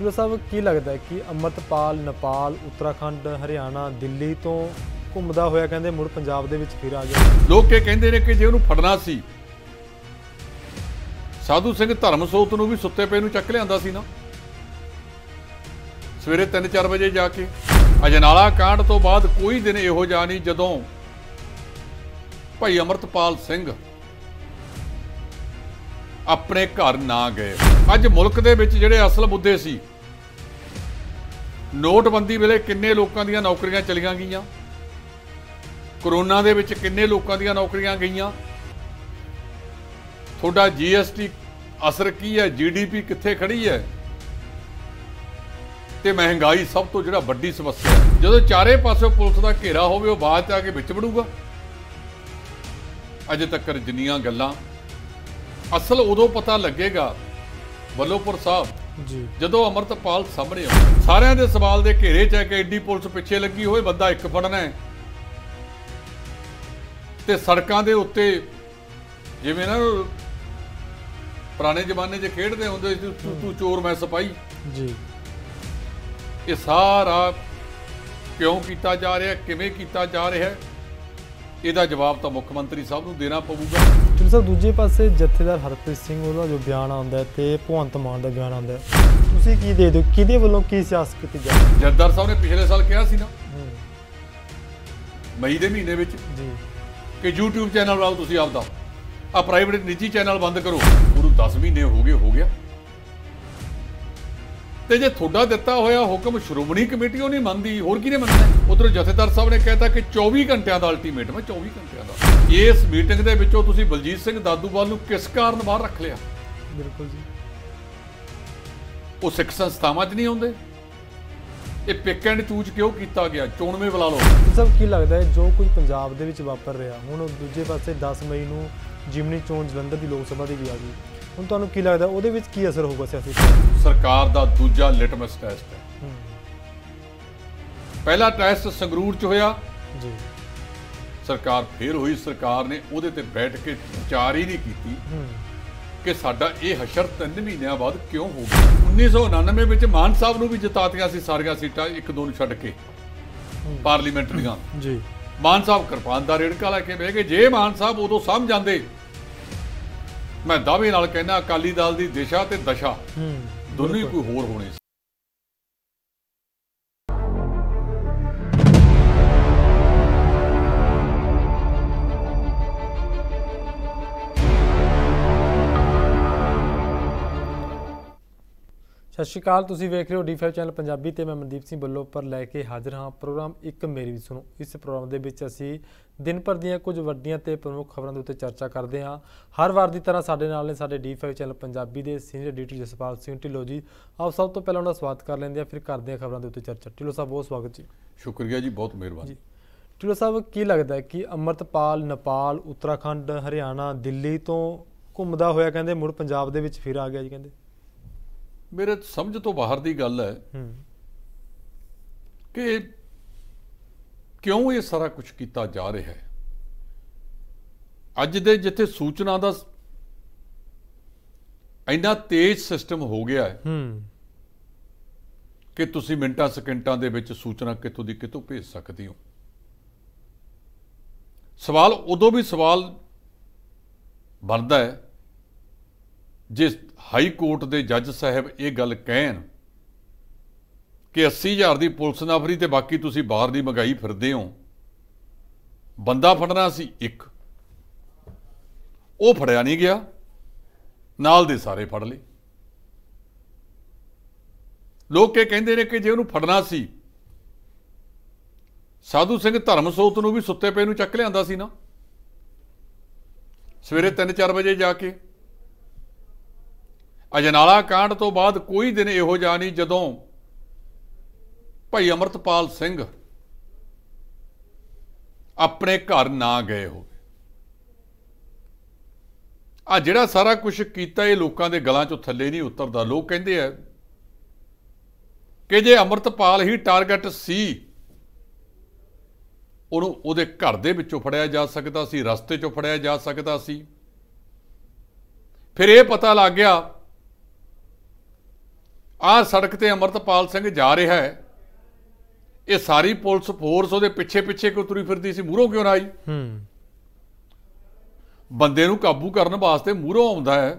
ਚਲੋ ਸਾਹਿਬ ਕੀ ਲੱਗਦਾ ਕਿ ਅਮਰਤਪਾਲ ਨੇਪਾਲ ਉੱਤਰਾਖੰਡ ਹਰਿਆਣਾ ਦਿੱਲੀ ਤੋਂ ਘੁੰਮਦਾ ਹੋਇਆ ਕਹਿੰਦੇ ਮੁੜ ਪੰਜਾਬ ਦੇ ਵਿੱਚ ਫਿਰ ਆ ਗਿਆ ਲੋਕ ਇਹ ਕਹਿੰਦੇ ਨੇ ਕਿ ਜੇ ਉਹਨੂੰ ਫੜਨਾ ਸੀ ਸਾਧੂ ਸਿੰਘ ਧਰਮਸੋਤ ਨੂੰ ਵੀ ਸੁੱਤੇ ਪਏ ਨੂੰ ਚੱਕ ਲਿਆਂਦਾ ਸੀ ਨਾ ਸਵੇਰੇ 3-4 ਵਜੇ ਜਾ ਕੇ ਅਜਨਾਲਾ ਕਾਂਡ ਤੋਂ ਬਾਅਦ ਕੋਈ ਦਿਨ ਇਹੋ ਜਾ ਨਹੀਂ ਜਦੋਂ ਭਾਈ ਅਮਰਤਪਾਲ ਸਿੰਘ ਆਪਣੇ ਘਰ ਨਾ ਗਏ ਅੱਜ ਮੁਲਕ ਦੇ ਵਿੱਚ ਜਿਹੜੇ ਅਸਲ ਮੁੱਦੇ ਸੀ ਨੋਟਬੰਦੀ ਵੇਲੇ ਕਿੰਨੇ ਲੋਕਾਂ ਦੀਆਂ ਨੌਕਰੀਆਂ ਚਲੀਆਂ ਗਈਆਂ ਕਰੋਨਾ ਦੇ ਵਿੱਚ ਕਿੰਨੇ ਲੋਕਾਂ ਦੀਆਂ ਨੌਕਰੀਆਂ ਗਈਆਂ ਤੁਹਾਡਾ ਜੀਐਸਟੀ ਅਸਰ ਕੀ ਹੈ ਜੀਡੀਪੀ ਕਿੱਥੇ ਖੜੀ ਹੈ ਤੇ ਮਹਿੰਗਾਈ ਸਭ ਤੋਂ ਜਿਹੜਾ ਵੱਡੀ ਸਮੱਸਿਆ ਹੈ ਜਦੋਂ ਚਾਰੇ ਪਾਸੇ ਪੁਲਿਸ ਦਾ ਘੇਰਾ ਹੋਵੇ ਉਹ ਬਾਅਦ ਚ ਆ ਕੇ ਵਿੱਚ ਵੜੂਗਾ ਅਜੇ ਤੱਕ ਜਿੰਨੀਆਂ ਗੱਲਾਂ ਅਸਲ ਉਦੋਂ ਪਤਾ ਲੱਗੇਗਾ ਵੱਲੋਪੁਰ ਸਾਹਿਬ ਜੀ ਜਦੋਂ ਅਮਰਤਪਾਲ ਸਾਹਮਣੇ ਆਉਂਦਾ ਸਾਰਿਆਂ ਦੇ ਸਵਾਲ ਦੇ ਘੇਰੇ 'ਚ ਹੈ ਕਿ ਐਡੀ ਪੁਲਿਸ ਪਿੱਛੇ ਲੱਗੀ ਹੋਏ ਬੰਦਾ ਇੱਕ ਫੜਨਾ ਹੈ ਤੇ ਸੜਕਾਂ ਦੇ ਉੱਤੇ ਜਿਵੇਂ ਨਾ ਪੁਰਾਣੇ ਜ਼ਮਾਨੇ 'ਚ ਖੇਡਦੇ ਹੁੰਦੇ ਸੀ ਤੂੰ ਚੋਰ ਮੈਂ ਸਿਪਾਈ ਜੀ ਇਹ ਸਾਰਾ ਕਿਉਂ ਕੀਤਾ ਜਾ ਰਿਹਾ ਕਿਵੇਂ ਕੀਤਾ ਜਾ ਰਿਹਾ ਇਹਦਾ ਜਵਾਬ ਤਾਂ ਮੁੱਖ ਮੰਤਰੀ ਸਾਹਿਬ ਨੂੰ ਦੇਣਾ ਪਊਗਾ ਤੁਸੀਂ ਸਾਹਿਬ ਦੂਜੇ ਪਾਸੇ ਜਥੇਦਾਰ ਹਰਪ੍ਰੀਤ ਸਿੰਘ ਉਹਦਾ ਜੋ ਬਿਆਨ ਆਉਂਦਾ ਤੇ ਭਵੰਤ ਮਾਨ ਦਾ ਬਿਆਨ ਆਉਂਦਾ ਤੁਸੀਂ ਕੀ ਦੇ ਦਿਓ ਕਿਹਦੇ ਵੱਲੋਂ ਕੀ ਸਿਆਸਤ ਕੀਤੀ ਜਾ ਜਥੇਦਾਰ ਸਾਹਿਬ ਨੇ ਪਿਛਲੇ ਸਾਲ ਕਿਹਾ ਸੀ ਨਾ ਮਈ ਦੇ ਮਹੀਨੇ ਵਿੱਚ ਜੀ ਕਿ YouTube ਚੈਨਲ ਬਣਾਓ ਤੁਸੀਂ ਆਪਦਾ ਆ ਪ੍ਰਾਈਵੇਟ ਨਿੱਜੀ ਚੈਨਲ ਬੰਦ ਕਰੋ ਉਹਨੂੰ 10 ਮਹੀਨੇ ਹੋ ਗਏ ਹੋ ਗਿਆ ਤੇ ਜੇ ਤੁਹਾਡਾ ਦਿੱਤਾ ਹੋਇਆ ਹੁਕਮ ਸ਼੍ਰੋਮਣੀ ਕਮੇਟੀ ਉਹ ਨਹੀਂ ਮੰਨਦੀ ਹੋਰ ਕਿਹਨੇ ਮੰਨਣਾ ਉਧਰ ਜਥੇਦਾਰ ਸਾਹਿਬ ਨੇ ਕਹਿਤਾ ਕਿ 24 ਘੰਟਿਆਂ ਦਾ ਅਲਟੀਮੇਟਮ ਹੈ 24 ਘੰਟਿਆਂ ਦਾ ਇਸ ਮੀਟਿੰਗ ਦੇ ਵਿੱਚੋਂ ਤੁਸੀਂ ਬਲਜੀਤ ਸਿੰਘ ਦਾਦੂਵਾਲ ਨੂੰ ਕਿਸ ਕਾਰਨ ਬਾਹਰ ਰੱਖ ਲਿਆ ਬਿਲਕੁਲ ਜੀ ਉਹ ਸਿੱਖ ਸੰਸਥਾਵਾਂ 'ਚ ਨਹੀਂ ਆਉਂਦੇ ਇਹ ਪਿਕ ਐਂਡ ਚੂਜ ਕਿਉਂ ਕੀਤਾ ਗਿਆ ਚੋਣਵੇਂ ਬੁਲਾ ਲਓ ਸਭ ਕੀ ਲੱਗਦਾ ਹੈ ਜੋ ਕੁਝ ਪੰਜਾਬ ਦੇ ਵਿੱਚ ਵਾਪਰ ਰਿਹਾ ਹੁਣ ਦੂਜੇ ਪਾਸੇ 10 ਮਈ ਨੂੰ ਜਿਮਨੀ ਚੋਣ ਜਲੰਧਰ ਦੀ ਲੋਕ ਸਭਾ ਦੀ ਵੀ ਆ ਗਈ ਹੁਣ ਤੁਹਾਨੂੰ ਕੀ ਲੱਗਦਾ ਉਹਦੇ ਵਿੱਚ ਕੀ ਅਸਰ ਹੋਊਗਾ ਸਿਆਸੀ ਸਰਕਾਰ ਦਾ ਦੂਜਾ ਲਿਟਮਸ ਟੈਸਟ ਹੈ ਪਹਿਲਾ ਟੈਸਟ ਸੰਗਰੂਰ ਚ ਹੋਇਆ ਜੀ ਸਰਕਾਰ ਫੇਰ ਹੋਈ ਸਰਕਾਰ ਨੇ ਉਹਦੇ ਤੇ ਬੈਠ ਕੇ ਚਾਰ ਹੀ ਨਹੀਂ ਕੀਤੀ ਕਿ ਸਾਡਾ ਇਹ ਹਸ਼ਰ 3 ਮਹੀਨਿਆਂ ਬਾਅਦ ਕਿਉਂ ਹੋ ਗਿਆ 1999 ਵਿੱਚ ਮਾਨ ਸਾਹਿਬ ਨੂੰ ਵੀ ਜਿਤਾਤੀਆਂ ਸੀ ਸਾਰੀਆਂ ਸੀਟਾਂ ਇੱਕ ਦੋ ਨੂੰ ਛੱਡ ਕੇ ਪਾਰਲੀਮੈਂਟ ਦੀਆਂ ਜੀ ਮਾਨ ਸਾਹਿਬ ਕਿਰਪਾਨ ਦਾ ਰੇੜਕਾ ਲੈ ਕੇ ਬਹਿ ਗਏ ਜੇ ਮਾਨ ਸਾਹਿਬ ਉਦੋਂ ਸਮਝ ਜਾਂਦੇ ਮੈਂ ਦਾਅਵੇ ਨਾਲ ਕਹਿੰਦਾ ਅਕਾਲੀ ਦਲ ਦੀ ਦਿਸ਼ਾ ਤੇ ਦਸ਼ਾ ਹੂੰ ਦੋਨੋਂ ਹੀ ਕੋਈ ਹੋਰ ਹੋਣੇ ਸਤਿ ਸ਼੍ਰੀ ਅਕਾਲ ਤੁਸੀਂ ਵੇਖ ਰਹੇ ਹੋ ਡੀ5 ਚੈਨਲ ਪੰਜਾਬੀ ਤੇ ਮੈਂ ਮਨਦੀਪ ਸਿੰਘ ਬੱਲੋ ਪਰ ਲੈ ਕੇ ਹਾਜ਼ਰ ਹਾਂ ਪ੍ਰੋਗਰਾਮ ਇੱਕ ਮੇਰੀ ਵੀ ਸੁਣੋ ਇਸ ਪ੍ਰੋਗਰਾਮ ਦੇ ਵਿੱਚ ਅਸੀਂ ਦਿਨ ਭਰ ਦੀਆਂ ਕੁਝ ਵੱਡੀਆਂ ਤੇ ਪ੍ਰਮੁੱਖ ਖਬਰਾਂ ਦੇ ਉੱਤੇ ਚਰਚਾ ਕਰਦੇ ਹਾਂ ਹਰ ਵਾਰ ਦੀ ਤਰ੍ਹਾਂ ਸਾਡੇ ਨਾਲ ਨੇ ਸਾਡੇ ਡੀ5 ਚੈਨਲ ਪੰਜਾਬੀ ਦੇ ਸੀਨੀਅਰ ਐਡੀਟਰ ਜਸਪਾਲ ਸਿੰਘ ਢਿੱਲੋ ਜੀ ਆਪ ਸਭ ਤੋਂ ਪਹਿਲਾਂ ਉਹਨਾਂ ਦਾ ਸਵਾਗਤ ਕਰ ਲੈਂਦੇ ਆ ਫਿਰ ਕਰਦੇ ਆ ਖਬਰਾਂ ਦੇ ਉੱਤੇ ਚਰਚਾ ਢਿੱਲੋ ਸਾਹਿਬ ਬਹੁਤ ਸਵਾਗਤ ਜੀ ਸ਼ੁਕਰੀਆ ਜੀ ਬਹੁਤ ਮਿਹਰਬਾਨੀ ਢਿੱਲੋ ਸਾਹਿਬ ਕੀ ਲੱਗਦਾ ਹੈ ਕਿ ਅਮਰਤਪਾਲ ਨੇਪਾਲ ਉੱਤਰਾਖੰਡ ਹਰਿਆਣਾ ਦਿੱਲੀ ਤੋਂ ਘੁੰਮਦਾ ਹੋਇਆ ਕਹਿੰਦੇ ਮੁੜ ਪੰਜਾਬ ਦੇ ਵਿੱਚ ਫਿਰ ਆ ਗਿਆ ਜੀ ਕਹਿੰਦੇ ਮੇਰੇ ਸਮਝ ਤੋਂ ਬਾਹਰ ਦੀ ਗੱਲ ਹੈ ਕਿ ਕਿਉਂ ਇਹ ਸਾਰਾ ਕੁਝ ਕੀਤਾ ਜਾ ਰਿਹਾ ਹੈ ਅੱਜ ਦੇ ਜਿੱਥੇ ਸੂਚਨਾ ਦਾ ਇੰਨਾ ਤੇਜ਼ ਸਿਸਟਮ ਹੋ ਗਿਆ ਹੈ ਹੂੰ ਕਿ ਤੁਸੀਂ ਮਿੰਟਾਂ ਸਕਿੰਟਾਂ ਦੇ ਵਿੱਚ ਸੂਚਨਾ ਕਿਤੋਂ ਦੀ ਕਿਤੋਂ ਭੇਜ ਸਕਦੇ ਹੋ ਸਵਾਲ ਉਦੋਂ ਵੀ ਸਵਾਲ ਬਣਦਾ ਹੈ ਜੇ ਹਾਈ ਕੋਰਟ ਦੇ ਜੱਜ ਸਾਹਿਬ ਇਹ ਗੱਲ ਕਹਿਣ ਕਿ 80000 ਦੀ ਪੁਲਿਸ ਨਫਰੀ ਤੇ ਬਾਕੀ ਤੁਸੀਂ ਬਾਹਰ ਦੀ ਮਗਾਈ ਫਿਰਦੇ ਹੋ ਬੰਦਾ ਫੜਨਾ ਸੀ ਇੱਕ ਉਹ ਫੜਿਆ ਨਹੀਂ ਗਿਆ ਨਾਲ ਦੇ ਸਾਰੇ ਫੜ ਲਏ ਲੋਕ ਇਹ ਕਹਿੰਦੇ ਨੇ ਕਿ ਜੇ ਉਹਨੂੰ ਫੜਨਾ ਸੀ ਸਾਧੂ ਸਿੰਘ ਧਰਮਸੋਤ ਨੂੰ ਵੀ ਸੁੱਤੇ ਪਏ ਨੂੰ ਚੱਕ ਲਿਆਂਦਾ ਸੀ ਨਾ ਸਵੇਰੇ 3-4 ਵਜੇ ਜਾ ਕੇ ਅਜਨਾਲਾ ਕਾਂਡ ਤੋਂ ਬਾਅਦ ਕੋਈ ਦਿਨ ਇਹੋ ਜਿਹਾ ਨਹੀਂ ਜਦੋਂ ਭਾਈ ਅਮਰਤਪਾਲ ਸਿੰਘ ਆਪਣੇ ਘਰ ਨਾ ਗਏ ਹੋਵੇ ਆ ਜਿਹੜਾ ਸਾਰਾ ਕੁਝ ਕੀਤਾ ਇਹ ਲੋਕਾਂ ਦੇ ਗਲਾਂ ਚੋਂ ਥੱਲੇ ਨਹੀਂ ਉਤਰਦਾ ਲੋਕ ਕਹਿੰਦੇ ਆ ਕਿ ਜੇ ਅਮਰਤਪਾਲ ਹੀ ਟਾਰਗੇਟ ਸੀ ਉਹਨੂੰ ਉਹਦੇ ਘਰ ਦੇ ਵਿੱਚੋਂ ਫੜਿਆ ਜਾ ਸਕਦਾ ਸੀ ਰਸਤੇ ਚੋਂ ਫੜਿਆ ਜਾ ਸਕਦਾ ਸੀ ਫਿਰ ਇਹ ਪਤਾ ਲੱਗ ਗਿਆ ਆਹ ਸੜਕ ਤੇ ਅਮਰਤਪਾਲ ਸਿੰਘ ਜਾ ਰਿਹਾ ਹੈ ਇਹ ਸਾਰੀ ਪੁਲਿਸ ਫੋਰਸ ਉਹਦੇ ਪਿੱਛੇ ਪਿੱਛੇ ਕਿਉਂ ਤੁਰੀ ਫਿਰਦੀ ਸੀ ਮੂਹਰੋਂ ਕਿਉਂ ਨਾ ਆਈ ਹੂੰ ਬੰਦੇ ਨੂੰ ਕਾਬੂ ਕਰਨ ਵਾਸਤੇ ਮੂਹਰੋਂ ਆਉਂਦਾ ਹੈ